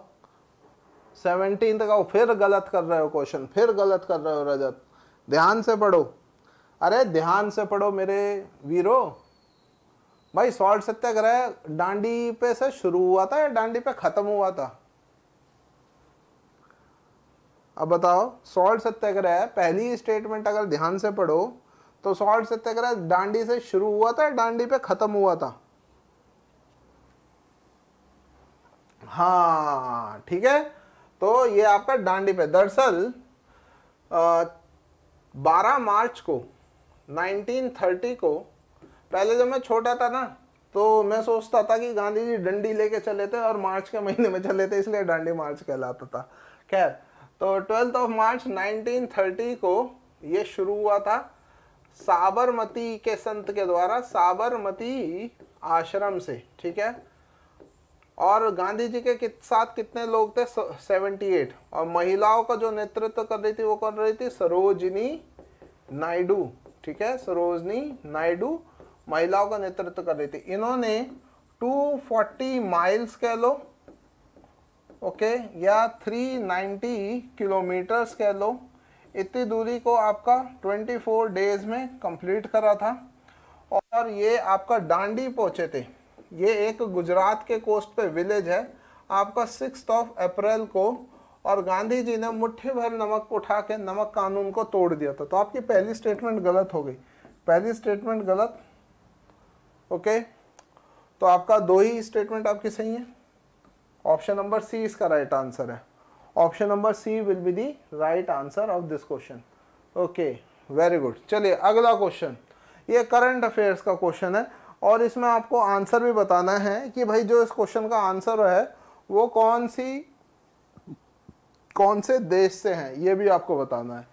सेवनटीन का फिर गलत कर रहे हो क्वेश्चन फिर गलत कर रहे हो रजत ध्यान से पढ़ो अरे ध्यान से पढ़ो मेरे वीरो भाई सॉल्ट सत्याग्रह डांडी पे से शुरू हुआ था या डांडी पे खत्म हुआ था अब बताओ सॉल्ट सत्याग्रह पहली स्टेटमेंट अगर ध्यान से पढ़ो तो सॉल्ट सत्याग्रह डांडी से शुरू हुआ था या डांडी पे खत्म हुआ था हाँ ठीक है तो ये आपका डांडी पे दरअसल 12 मार्च को 1930 को पहले जब मैं छोटा था ना तो मैं सोचता था कि गांधी जी डंडी लेके चले थे और मार्च के महीने में चले थे इसलिए डांडी मार्च कहलाता था खैर तो ट्वेल्थ ऑफ मार्च 1930 को ये शुरू हुआ था साबरमती के संत के द्वारा साबरमती आश्रम से ठीक है और गांधी जी के कित, साथ कितने लोग थे सेवेंटी एट और महिलाओं का जो नेतृत्व कर रही थी वो कर रही थी सरोजनी नायडू ठीक है सरोजनी नायडू महिलाओं का नेतृत्व कर रही थी इन्होंने 240 माइल्स कह लो ओके या 390 किलोमीटर्स कह लो इतनी दूरी को आपका 24 डेज में कंप्लीट करा था और ये आपका डांडी पहुँचे थे ये एक गुजरात के कोस्ट पे विलेज है आपका सिक्स ऑफ अप्रैल को और गांधी जी ने मुट्ठी भर नमक उठा के नमक कानून को तोड़ दिया था तो आपकी पहली स्टेटमेंट गलत हो गई पहली स्टेटमेंट गलत ओके तो आपका दो ही स्टेटमेंट आपके सही है ऑप्शन नंबर सी इसका राइट right आंसर है option number C will be the right answer of this question okay very good चलिए अगला क्वेश्चन ये करंट अफेयर्स का क्वेश्चन है और इसमें आपको आंसर भी बताना है कि भाई जो इस क्वेश्चन का आंसर है वो कौन सी कौन से देश से हैं ये भी आपको बताना है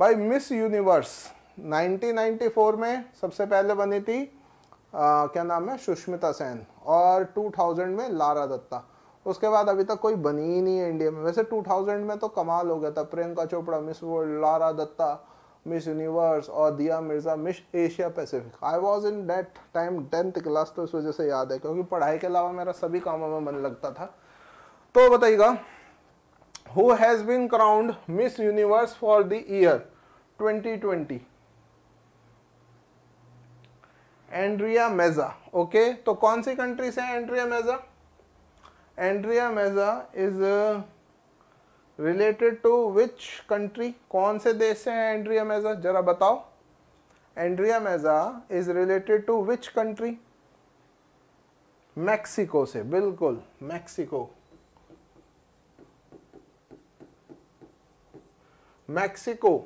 भाई मिस यूनिवर्स 1994 में सबसे पहले बनी थी आ, क्या नाम है सुष्मिता सेन और 2000 में लारा दत्ता उसके बाद अभी तक कोई बनी ही नहीं है इंडिया में वैसे 2000 में तो कमाल हो गया था Priyanka Chopra Miss World Lara Dutta Miss Universe और Dia Mirza Miss Asia Pacific I was in that time tenth class तो इस वजह से याद है क्योंकि पढ़ाई के अलावा मेरा सभी कामों में मन लगता था तो बताइएगा who has been crowned Miss Universe for the year 2020 Andrea Meza okay तो कौन सी कंट्री से है Andrea Meza Andrea Meza is related to which country कौन से देश से है एंड्रिया मेजा जरा बताओ Andrea Meza is related to which country Mexico से बिल्कुल Mexico Mexico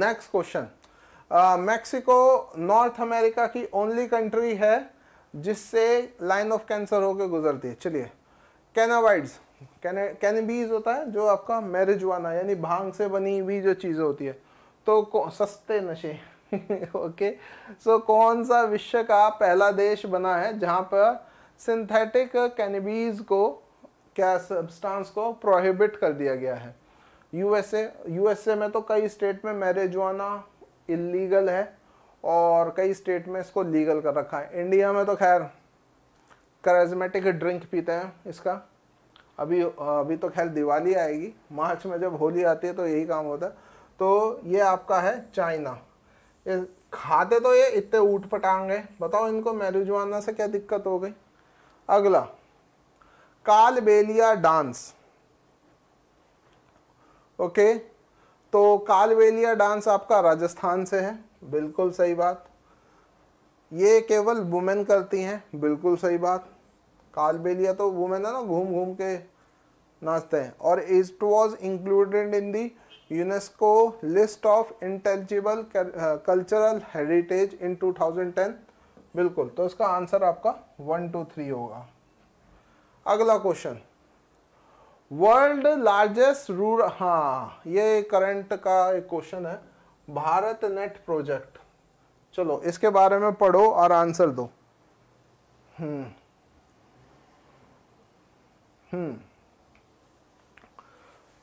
next question Mexico North America की ओनली कंट्री है जिससे लाइन ऑफ कैंसर होकर गुजरती है चलिए कैनावाइड्स कैनबीज होता है जो आपका मैरिजवाना यानी भांग से बनी हुई जो चीज़ें होती है तो सस्ते नशे ओके सो so, कौन सा विश्व का पहला देश बना है जहाँ पर सिंथेटिक कैनबीज को क्या सब्सटेंस को प्रोहिबिट कर दिया गया है यूएसए यूएसए में तो कई स्टेट में मैरिजवाना इलीगल है और कई स्टेट में इसको लीगल कर रखा है इंडिया में तो खैर करेजमेटिक ड्रिंक पीते हैं इसका अभी अभी तो खैर दिवाली आएगी मार्च में जब होली आती है तो यही काम होता है तो ये आपका है चाइना ये खाते तो ये इतने ऊट पटांग है बताओ इनको मैरिजवाना से क्या दिक्कत हो गई अगला कालबेलिया डांस ओके okay, तो कालबेलिया डांस आपका राजस्थान से है बिल्कुल सही बात ये केवल वुमेन करती हैं बिल्कुल सही बात कालबेलिया तो वुमेन है ना घूम घूम के नाचते हैं और it was included in the UNESCO list of intelligible cultural heritage in 2010 बिल्कुल तो इसका आंसर आपका वन टू थ्री होगा अगला क्वेश्चन वर्ल्ड लार्जेस्ट रूर हाँ ये करंट का एक क्वेश्चन है भारत नेट प्रोजेक्ट चलो इसके बारे में पढ़ो और आंसर दो hmm hmm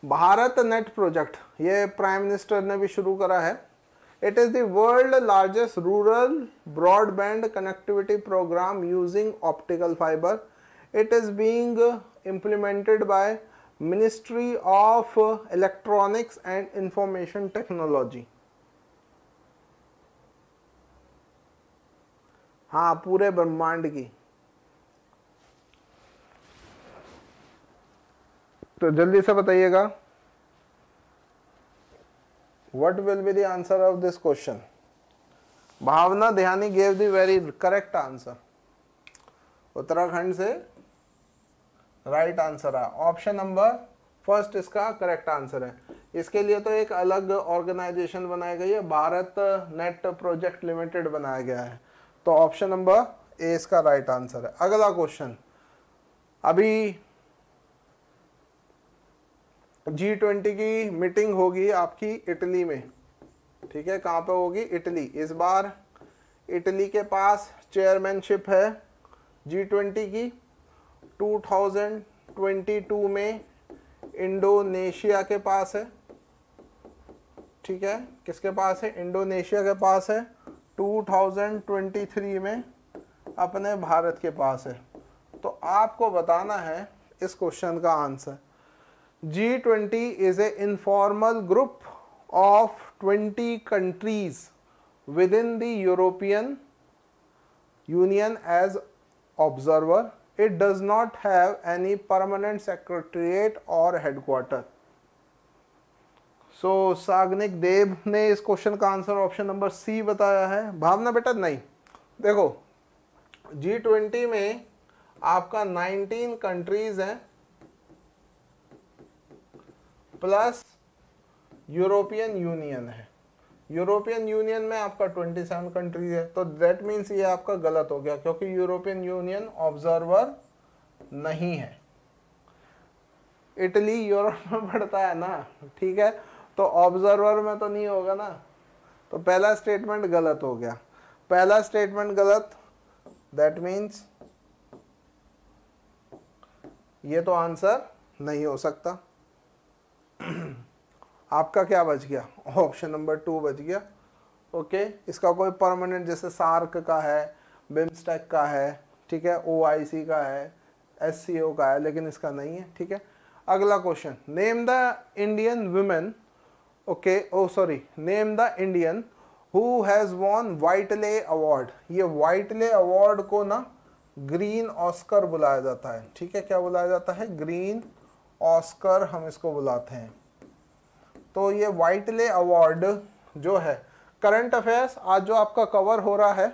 Bharat net project ये प्राइम मिनिस्टर ने भी शुरू करा है it is world largest rural broadband connectivity programme using optical fibre it is being implemented by ministry of electronics and information technology हाँ पूरे ब्रह्मांड की तो जल्दी से बताइएगा what will be the answer of this question Bhavna Dhyani gave the very correct answer Uttarakhand से right answer है ऑप्शन नंबर फर्स्ट इसका करेक्ट आंसर है इसके लिए तो एक अलग ऑर्गेनाइजेशन बनाई गई है भारत नेट प्रोजेक्ट लिमिटेड बनाया गया है तो ऑप्शन नंबर ए इसका राइट आंसर है अगला क्वेश्चन अभी जी ट्वेंटी की मीटिंग होगी आपकी इटली में ठीक है कहाँ पे होगी इटली इस बार इटली के पास चेयरमैनशिप है जी ट्वेंटी की 2022 में इंडोनेशिया के पास है ठीक है किसके पास है इंडोनेशिया के पास है 2023 में अपने भारत के पास है तो आपको बताना है इस क्वेश्चन का answer G twenty is a informal group of 20 countries within the European Union as observer it does not have any permanent secretariat और headquarter so so, Sagnik Dev ने इस क्वेश्चन का आंसर ऑप्शन नंबर सी बताया है भावना बेटा नहीं देखो जी ट्वेंटी में आपका नाइनटीन कंट्रीज हैं प्लस यूरोपियन यूनियन है यूरोपियन यूनियन में आपका 27 कंट्रीज है तो दैट मीन्स ये आपका गलत हो गया क्योंकि यूरोपियन यूनियन ऑब्जर्वर नहीं है इटली यूरोप में पड़ता है ना ठीक है तो ऑब्जर्वर में तो नहीं होगा ना तो पहला स्टेटमेंट गलत हो गया पहला स्टेटमेंट गलत दैट मीन्स ये तो आंसर नहीं हो सकता आपका क्या बच गया ऑप्शन नंबर टू बच गया ओके इसका कोई परमानेंट जैसे सार्क का है बिम्स्टेक का है ठीक है ओ का है एस का है लेकिन इसका नहीं है ठीक है अगला question name the Indian women okay oh sorry name the Indian who has won Whitley award ये वाइटले अवार्ड को ना ग्रीन ऑस्कर बुलाया जाता है ठीक है क्या बुलाया जाता है ग्रीन ऑस्कर हम इसको बुलाते हैं तो ये वाइटले अवार्ड जो है करंट अफेयर्स आज जो आपका कवर हो रहा है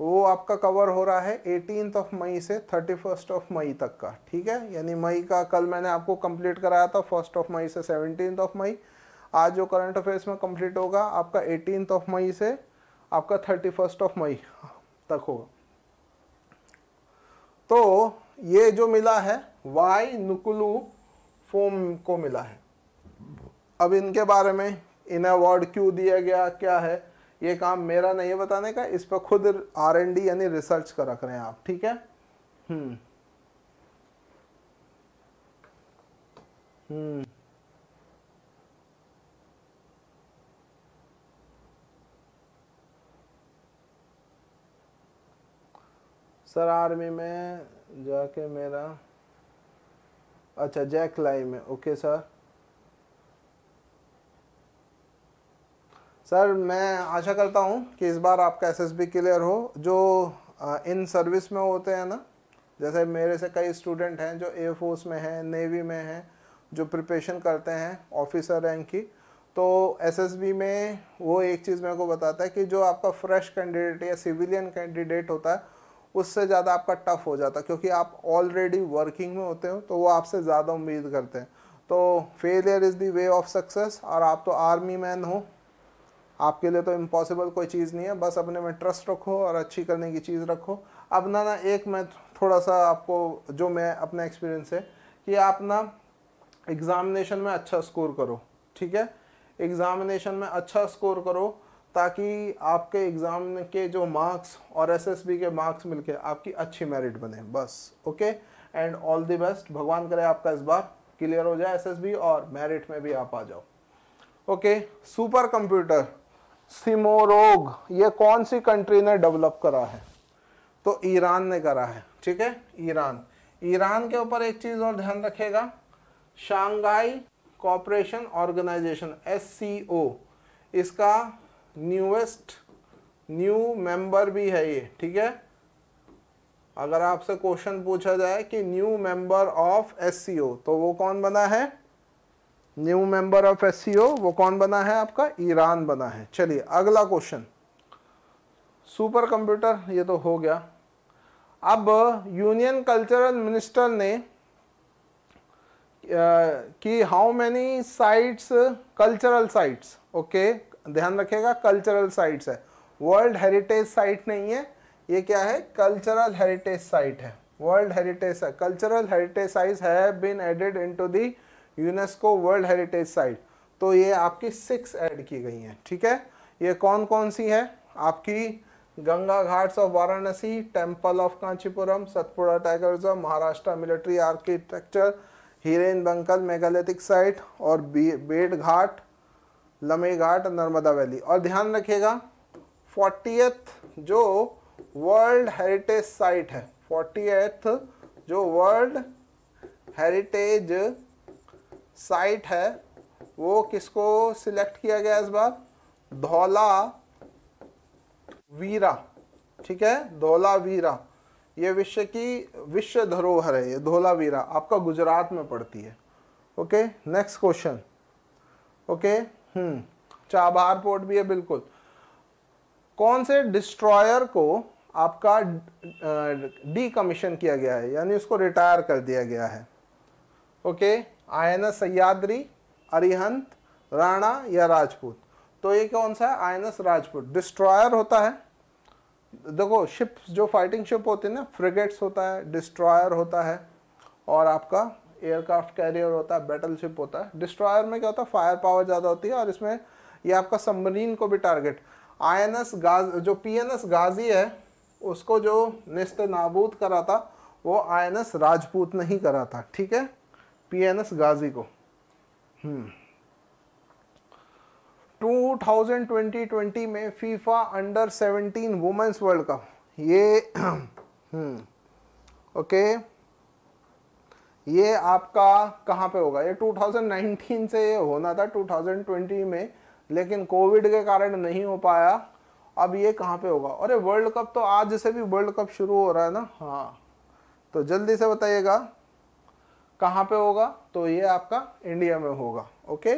वो आपका कवर हो रहा है एटीन ऑफ मई से थर्टी फर्स्ट ऑफ मई तक का ठीक है यानी मई का कल मैंने आपको कंप्लीट कराया था फर्स्ट ऑफ मई से सेवनटीन ऑफ मई आज जो करंट अफेयर्स में कंप्लीट होगा आपका एटीन ऑफ मई से आपका थर्टी फर्स्ट ऑफ मई तक होगा तो ये जो मिला है वाई नुकुलू फोम को मिला है अब इनके बारे में इन्हें अवार्ड क्यों दिया गया क्या है ये काम मेरा नहीं है बताने का इस पर खुद आर एन डी यानी रिसर्च कर रख रहे हैं आप ठीक है हम्म हम्म सर आर्मी में जाके मेरा अच्छा जैक लाई में ओके सर सर मैं आशा करता हूँ कि इस बार आपका बी क्लियर हो जो इन सर्विस में होते हैं ना जैसे मेरे से कई स्टूडेंट हैं जो एयरफोर्स में हैं नेवी में हैं जो प्रिपरेशन करते हैं ऑफिसर रैंक की तो एसएसबी में वो एक चीज़ मेरे को बताता है कि जो आपका फ्रेश कैंडिडेट या सिविलियन कैंडिडेट होता है उससे ज़्यादा आपका टफ़ हो जाता है क्योंकि आप ऑलरेडी वर्किंग में होते हो तो वो आपसे ज़्यादा उम्मीद करते हैं तो failure is the way of success और आप तो आर्मी मैन हो आपके लिए तो इम्पॉसिबल कोई चीज़ नहीं है बस अपने में ट्रस्ट रखो और अच्छी करने की चीज़ रखो अब ना ना एक मैं थोड़ा सा आपको जो मैं अपना एक्सपीरियंस है कि आप ना एग्ज़ामिनेशन में अच्छा स्कोर करो ठीक है एग्ज़ामिनेशन में अच्छा स्कोर करो ताकि आपके एग्ज़ाम के जो मार्क्स और एसएसबी के मार्क्स मिलके आपकी अच्छी मेरिट बने बस okay and all the best भगवान करे आपका इस बार क्लियर हो जाए एसएसबी और मेरिट में भी आप आ जाओ ओके सुपर कंप्यूटर सिमोरोग ये कौन सी कंट्री ने डेवलप करा है तो ईरान ने करा है ठीक है ईरान ईरान के ऊपर एक चीज़ और ध्यान रखेगा शांघाई कॉपरेशन ऑर्गेनाइजेशन एस इसका न्यूएस्ट न्यू मेंबर भी है ये ठीक है अगर आपसे क्वेश्चन पूछा जाए कि न्यू मेंबर ऑफ एस तो वो कौन बना है न्यू मेंबर ऑफ एस वो कौन बना है आपका ईरान बना है चलिए अगला क्वेश्चन सुपर कंप्यूटर ये तो हो गया अब यूनियन कल्चरल मिनिस्टर ने कि how many sites cultural sites okay ध्यान रखिएगा कल्चरल साइट्स है वर्ल्ड हेरिटेज साइट नहीं है ये क्या है कल्चरल हेरिटेज साइट है world heritage cultural heritage site have been added into the UNESCO world heritage site तो ये आपकी सिक्स ऐड की गई हैं ठीक है ये कौन कौन सी है आपकी Ganga ghats of Varanasi temple of Kanchipuram Satpura tiger reserve Maharashtra military architecture Hirebenakal megalithic site और बेट घाट लमे घाट नर्मदा वैली और ध्यान रखिएगा फोर्टीएथ जो वर्ल्ड हेरिटेज साइट है फोर्टीएथ जो वर्ल्ड हेरिटेज साइट है वो किसको सिलेक्ट किया गया इस बार धौला वीरा ठीक है धौला वीरा ये विश्व की विश्व धरोहर है ये धौला वीरा आपका गुजरात में पड़ती है okay next question okay hmm Chabahar port भी है बिल्कुल कौन से डिस्ट्रॉयर को आपका डी कमीशन किया गया है यानी उसको रिटायर कर दिया गया है ओके okay? आयन सयाद्री अरिहंत राणा या राजपूत तो ये कौन सा है आयनस राजपूत डिस्ट्रॉयर होता है देखो शिप्स जो फाइटिंग शिप होती है ना फ्रिगेट्स होता है डिस्ट्रॉयर होता है और आपका एयरक्राफ्ट कैरियर होता है बैटल शिप होता है डिस्ट्रॉयर में क्या होता है फायर पावर ज़्यादा होती है और इसमें ये आपका सबमरीन को भी टारगेट आईएनएस गाज जो पीएनएस गाजी है उसको जो निस्त नाबूद करा था वो आईएनएस राजपूत नहीं करा था ठीक है पीएनएस गाजी को टू थाउजेंड ट्वेंटी ट्वेंटी में FIFA under seventeen women's world cup ये ओके hmm. ये आपका कहाँ पे होगा ये 2019 से ये होना था 2020 में लेकिन कोविड के कारण नहीं हो पाया अब ये कहाँ पे होगा अरे वर्ल्ड कप तो आज से भी वर्ल्ड कप शुरू हो रहा है ना हाँ तो जल्दी से बताइएगा कहाँ पे होगा तो ये आपका इंडिया में होगा okay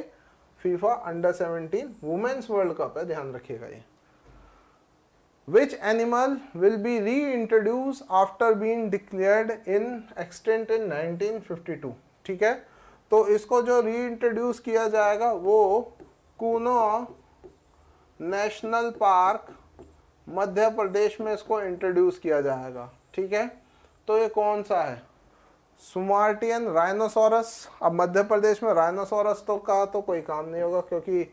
FIFA under 17 women's world cup है ध्यान रखिएगा ये animal will be reintroduce after been declared in extinct in 1952 ठीक है तो इसको जो री इंट्रोड्यूस किया जाएगा वो कूनो नेशनल पार्क मध्य प्रदेश में इसको इंट्रोड्यूस किया जाएगा ठीक है तो ये कौन सा है सुमार्टियन राइनोसोरस अब मध्य प्रदेश में राइनोसोरस तो का तो कोई काम नहीं होगा क्योंकि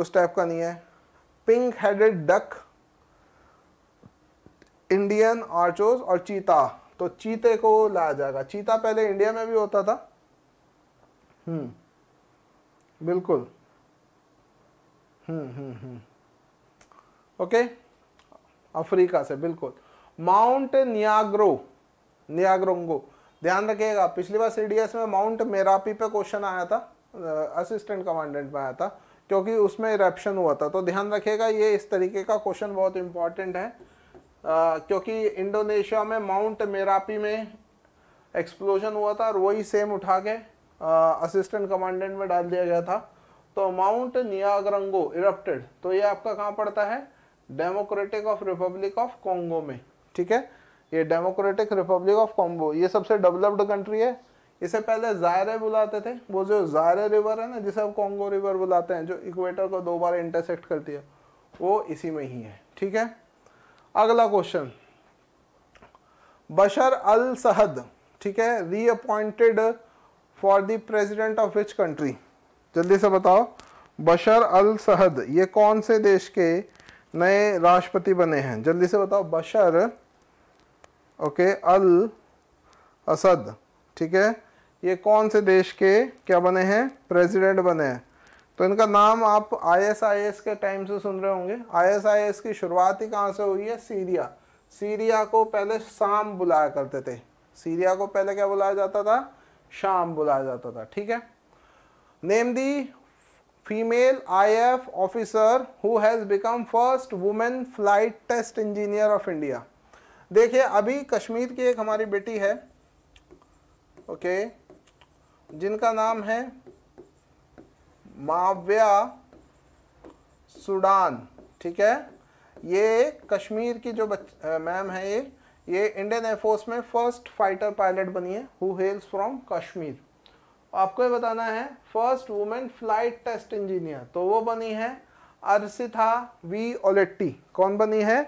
उस टाइप का नहीं है pink headed duck Indian aurochs और चीता तो चीते को लाया जाएगा चीता पहले इंडिया में भी होता था हम्म बिल्कुल हम्म हम्म हम्म ओके अफ्रीका से बिल्कुल माउंट नियाग्रो नियाग्रोंगो ध्यान रखिएगा पिछली बार सी में माउंट मेरापी पे क्वेश्चन आया था असिस्टेंट कमांडेंट में आया था क्योंकि उसमें इरप्शन हुआ था तो ध्यान रखिएगा ये इस तरीके का क्वेश्चन बहुत इंपॉर्टेंट है आ, क्योंकि इंडोनेशिया में माउंट मेरापी में एक्सप्लोजन हुआ था और वही सेम उठा के असिस्टेंट कमांडेंट में डाल दिया गया था तो माउंट नियाग्रंगो इरप्टेड तो ये आपका कहाँ पड़ता है democratic of republic of Congo में ठीक है ये डेमोक्रेटिक रिपब्लिक ऑफ कॉम्बो ये सबसे डेवलप्ड कंट्री है इसे पहले जायरे बुलाते थे वो जो जायरे रिवर है ना जिसे अब कॉन्गो रिवर बुलाते हैं जो इक्वेटर को दो बार इंटरसेक्ट करती है वो इसी में ही है ठीक है अगला क्वेश्चन बशर अल सहद ठीक है reappointed for the president of which country जल्दी से बताओ बशर अल सहद ये कौन से देश के नए राष्ट्रपति बने हैं जल्दी से बताओ बशर ओके अल असद ठीक है ये कौन से देश के क्या बने हैं प्रेसिडेंट बने हैं तो इनका नाम आप आईएसआईएस के टाइम से सुन रहे होंगे आईएसआईएस की शुरुआत ही कहाँ से हुई है सीरिया सीरिया को पहले शाम बुलाया करते थे सीरिया को पहले क्या बुलाया जाता था शाम बुलाया जाता था ठीक है name the female IAF officer who has become first women flight test engineer of India देखिए अभी कश्मीर की एक हमारी बेटी है ओके जिनका नाम है माव्या सुडान ठीक है ये कश्मीर की जो मैम है ये ये इंडियन एयरफोर्स में फर्स्ट फाइटर पायलट बनी है हु हेल्स फ्रॉम कश्मीर आपको ये बताना है first women flight test engineer तो वो बनी है अर्सिथा वी ओलेट्टी कौन बनी है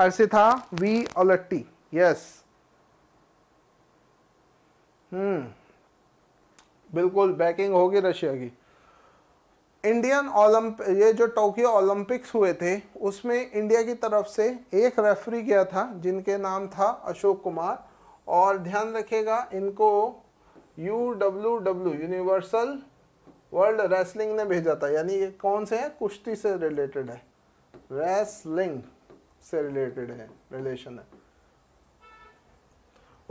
अरसे था वी ओलट्टी यस हम्म बिल्कुल बैकिंग होगी रशिया की इंडियन ओलंप ये जो टोक्यो ओलंपिक्स हुए थे उसमें इंडिया की तरफ से एक रेफरी गया था जिनके नाम था अशोक कुमार और ध्यान रखिएगा इनको U W W universal world wrestling ने भेजा था यानी ये कौन से है कुश्ती से रिलेटेड है रेसलिंग से रिलेटेड है रिलेशन है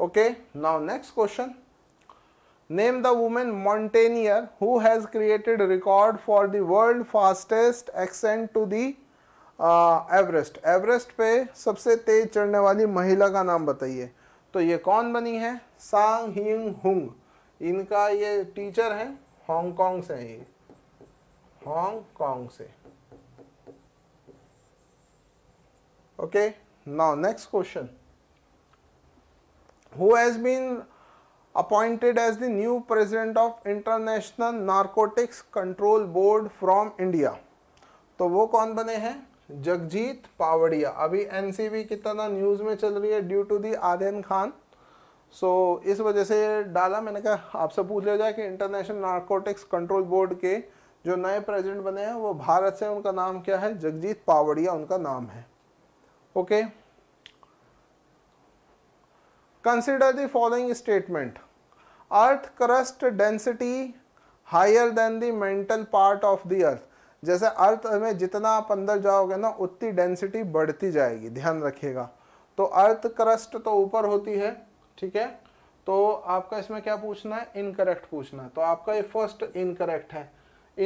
okay now next question name the women mountaineer who has created record for the world fastest ascent to the Everest Everest पे सबसे तेज चढ़ने वाली महिला का नाम बताइए तो ये कौन बनी है सांग हिंग हुंग इनका ये टीचर है हांगकांग से ही ये हांगकांग से okay now next question who has been appointed as the new president of international narcotics control board from india to wo कौन bane hain jagjit पावड़िया abhi ncb kitna news mein chal rahi hai due to the aryan khan so so, इस वजह से डाला मैंने कहा आपसे पूछ लिया जाए कि इंटरनेशनल नारकोटिक्स कंट्रोल बोर्ड के जो नए प्रेसिडेंट बने हैं वो भारत से उनका नाम क्या है जगजीत पावड़िया उनका नाम है okay consider the following statement earth crust density higher than the mental part जैसे अर्थ में जितना आप अंदर जाओगे ना उतनी डेंसिटी बढ़ती जाएगी ध्यान रखिएगा तो अर्थ क्रस्ट तो ऊपर होती है ठीक है तो आपका इसमें क्या पूछना है इनकरेक्ट पूछना है तो आपका ये फर्स्ट इनकरेक्ट है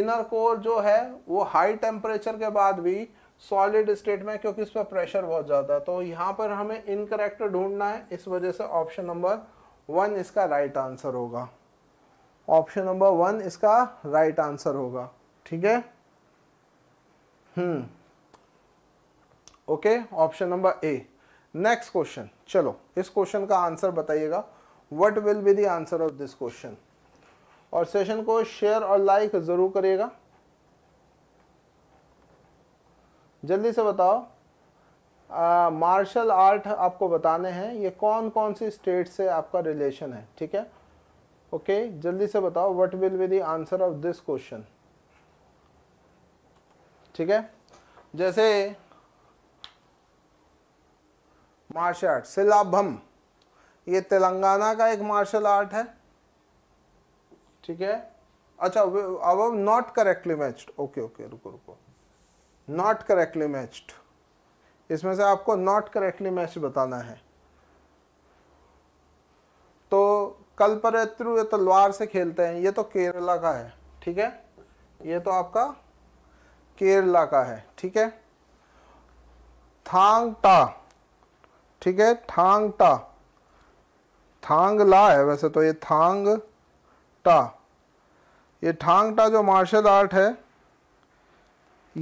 इनर कोर जो है वो हाई टेम्परेचर के बाद भी सॉलिड स्टेट में क्योंकि इस पर प्रेशर बहुत ज़्यादा तो यहाँ पर हमें इन करेक्टर ढूंढना है इस वजह से ऑप्शन नंबर वन इसका राइट आंसर होगा ऑप्शन नंबर वन इसका राइट आंसर होगा ठीक है hmm okay option number A next question चलो इस क्वेश्चन का आंसर बताइएगा what will be the answer of this question और सेशन को शेयर और लाइक ज़रूर करिएगा जल्दी से बताओ मार्शल आर्ट आपको बताने हैं ये कौन कौन सी स्टेट से आपका रिलेशन है ठीक है ओके okay, जल्दी से बताओ what will be the answer of this question ठीक है जैसे मार्शल आर्ट सिलाभम ये तेलंगाना का एक मार्शल आर्ट है ठीक है अच्छा अब not correctly matched okay okay रुको रुको नॉट करेक्टली मैच्ड इसमें से आपको नॉट करेक्टली मैच बताना है तो कल कल्परेत्रु तलवार तो से खेलते हैं ये तो केरला का है ठीक है ये तो आपका केरला का है ठीक है थांग टा ठीक है थांग टा थांग ला है वैसे तो ये थांग टा ये थांग टा जो मार्शल आर्ट है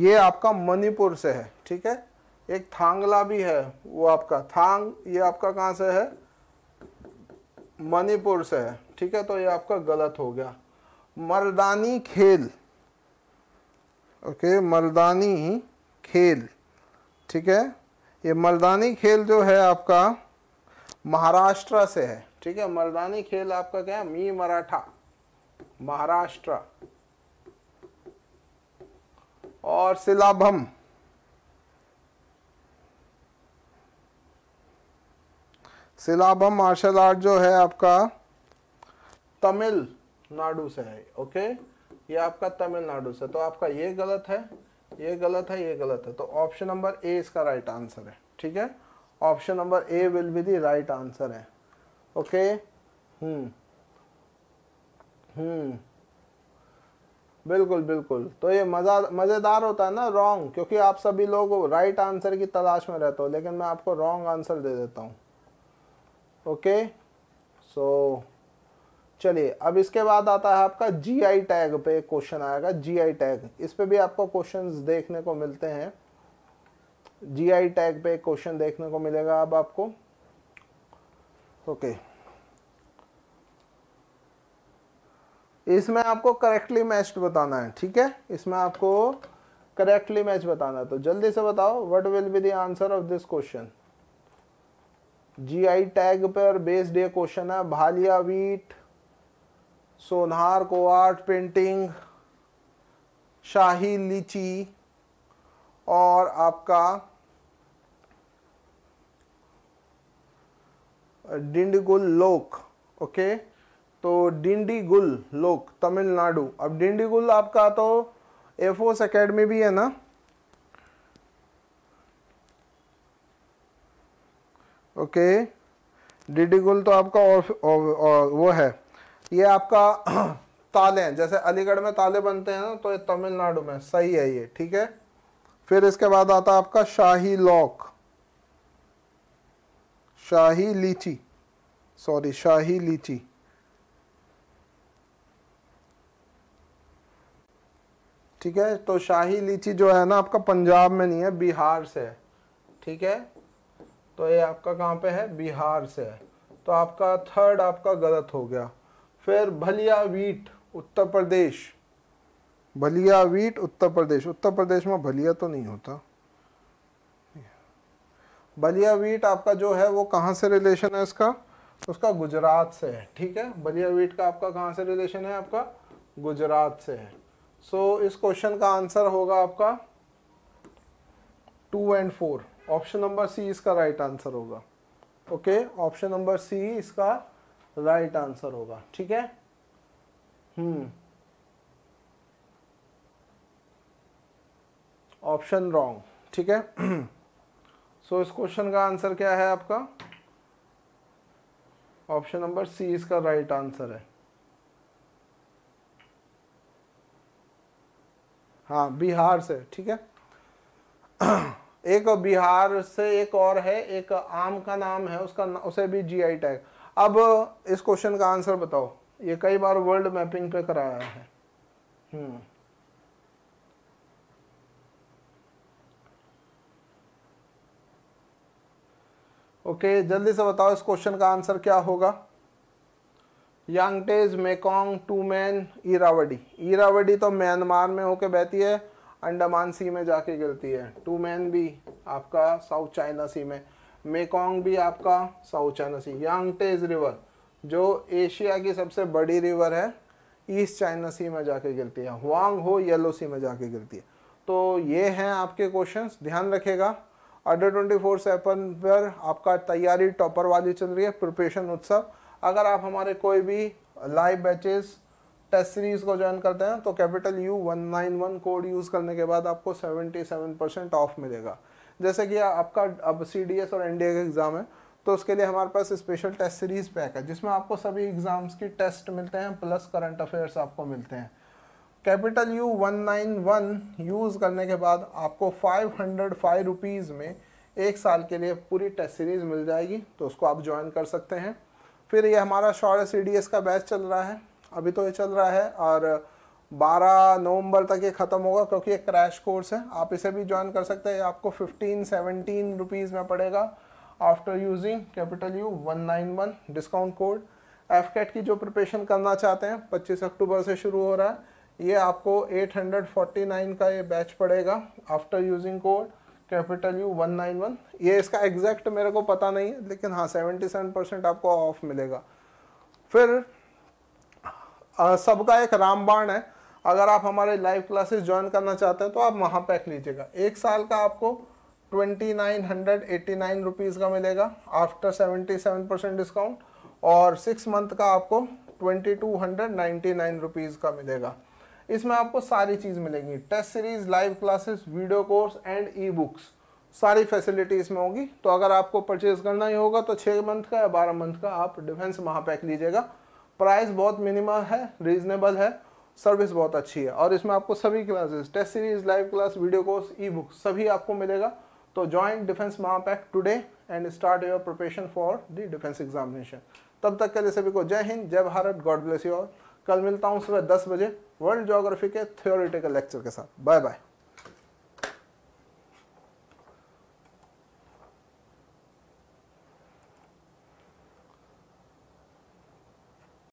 ये आपका मणिपुर से है ठीक है एक थांगला भी है वो आपका थांग ये आपका कहाँ से है मणिपुर से है ठीक है तो ये आपका गलत हो गया मर्दानी खेल ओके मर्दानी खेल ठीक है ये मर्दानी खेल जो है आपका महाराष्ट्र से है ठीक है मर्दानी खेल आपका क्या है मी मराठा महाराष्ट्र और सिलाभम सिलाभम मार्शल आर्ट जो है आपका तमिल नाडु से है ओके ये आपका तमिलनाडु से तो आपका ये गलत है ये गलत है ये गलत है तो ऑप्शन नंबर ए इसका राइट आंसर है ठीक है option number A will be the right answer है ओके हम्म हम्म बिल्कुल बिल्कुल तो ये मज़ा मज़ेदार होता है ना रॉन्ग क्योंकि आप सभी लोग राइट आंसर की तलाश में रहते हो लेकिन मैं आपको रॉन्ग आंसर दे देता हूँ ओके सो चलिए अब इसके बाद आता है आपका जीआई टैग पे क्वेश्चन आएगा जीआई टैग इस पर भी आपको क्वेश्चंस देखने को मिलते हैं जीआई टैग पे क्वेश्चन देखने को मिलेगा अब आपको ओके okay. इसमें आपको करेक्टली मैच बताना है ठीक है इसमें आपको करेक्टली मैच बताना है तो जल्दी से बताओ what will be the answer of this question GI tag पर बेस्ड ये क्वेश्चन है भालिया वीट सोनहार आर्ट पेंटिंग शाही लीची और आपका डिंडगुल लोक ओके okay? तो डिंडीगुल लोक तमिलनाडु अब डिंडीगुल आपका तो एफोस एकेडमी भी है ना ओके डिंडीगुल तो आपका और, और, और वो है ये आपका ताले हैं जैसे अलीगढ़ में ताले बनते हैं ना तो ये तमिलनाडु में सही है ये ठीक है फिर इसके बाद आता है आपका शाही लॉक शाही लीची सॉरी शाही लीची ठीक है तो शाही लीची जो है ना आपका पंजाब में नहीं है बिहार से है ठीक है तो ये आपका कहाँ पे है बिहार से है तो आपका थर्ड आपका गलत हो गया फिर भलिया वीट उत्तर प्रदेश भलिया वीट उत्तर प्रदेश उत्तर प्रदेश में भलिया तो नहीं होता बलिया वीट आपका जो है वो कहाँ से रिलेशन है इसका उसका गुजरात से है ठीक है बलिया वीट का आपका कहाँ से रिलेशन है आपका गुजरात से है सो so, इस क्वेश्चन का आंसर होगा आपका two and four option number C इसका राइट आंसर होगा ओके ऑप्शन नंबर सी इसका राइट आंसर होगा ठीक है हम्म ऑप्शन रॉन्ग ठीक है सो so, इस क्वेश्चन का आंसर क्या है आपका ऑप्शन नंबर सी इसका राइट आंसर है हाँ बिहार से ठीक है एक बिहार से एक और है एक आम का नाम है उसका उसे भी जीआई टैग अब इस क्वेश्चन का आंसर बताओ ये कई बार वर्ल्ड मैपिंग पे कराया है ओके हम्म। जल्दी से बताओ इस क्वेश्चन का आंसर क्या होगा यांगटेज मेकोंग टूमैन ईरावडी ईरावडी तो म्यांमार में होके बहती है अंडमान सी में जाके गिरती है टूमैन भी आपका साउथ चाइना सी में मेकोंग भी आपका South China Sea Yangtze river जो एशिया की सबसे बड़ी रिवर है ईस्ट चाइना सी में जाके गिरती है हुआंग हो येलो सी में जाके गिरती है तो ये हैं आपके क्वेश्चंस ध्यान रखेगा अंडर ट्वेंटी फोर सेवन पर आपका तैयारी टॉपर वाली चल रही है प्रिपरेशन उत्सव अगर आप हमारे कोई भी लाइव बैचेस टेस्ट सीरीज को ज्वाइन करते हैं तो capital U one nine one code use करने के बाद आपको सेवेंटी सेवन परसेंट ऑफ मिलेगा जैसे कि आपका अब सी डी एस और एन डी ए का एग्ज़ाम है तो उसके लिए हमारे पास स्पेशल टेस्ट सीरीज़ पैक है जिसमें आपको सभी एग्ज़ाम्स की टेस्ट मिलते हैं प्लस करंट अफेयर्स आपको मिलते हैं capital U one nine one use करने के बाद आपको फाइव हंड्रेड फाइव रुपीज़ में एक साल के लिए पूरी टेस्ट सीरीज़ मिल जाएगी तो उसको आप ज्वाइन कर सकते हैं फिर ये हमारा शॉर्ट सी का बैच चल रहा है अभी तो ये चल रहा है और 12 नवंबर तक ये ख़त्म होगा क्योंकि ये क्रैश कोर्स है आप इसे भी ज्वाइन कर सकते हैं आपको 15 17 रुपीज़ में पड़ेगा after using capital U 191 discount code AFCAT की जो प्रिपरेशन करना चाहते हैं 25 अक्टूबर से शुरू हो रहा है ये आपको 849 का ये बैच पड़ेगा after using code capital U one nine one ये इसका एग्जैक्ट मेरे को पता नहीं है लेकिन हाँ सेवेंटी सेवन परसेंट आपको ऑफ मिलेगा फिर सबका एक रामबाण है अगर आप हमारे लाइव क्लासेस ज्वाइन करना चाहते हैं तो आप वहाँ पैक लीजिएगा एक साल का आपको twenty nine hundred eighty nine rupees का मिलेगा after seventy seven percent discount और सिक्स मंथ का आपको twenty two hundred ninety nine rupees का मिलेगा इसमें आपको सारी चीज़ मिलेंगी test series live classes video course and e books सारी फैसिलिटी इसमें होगी तो अगर आपको परचेज करना ही होगा तो छः मंथ का या बारह मंथ का आप डिफेंस महापैक लीजिएगा प्राइस बहुत मिनिमम है रीजनेबल है सर्विस बहुत अच्छी है और इसमें आपको सभी classes test series live class video course e book सभी आपको मिलेगा तो ज्वाइन डिफेंस महापैक today and start your preparation for the defence examination तब तक के लिए सभी को जय हिंद जय Bharat God bless you all कल मिलता हूँ सुबह दस बजे वर्ल्ड जोग्राफी के थियोरिटिकल लेक्चर के साथ बाय बाय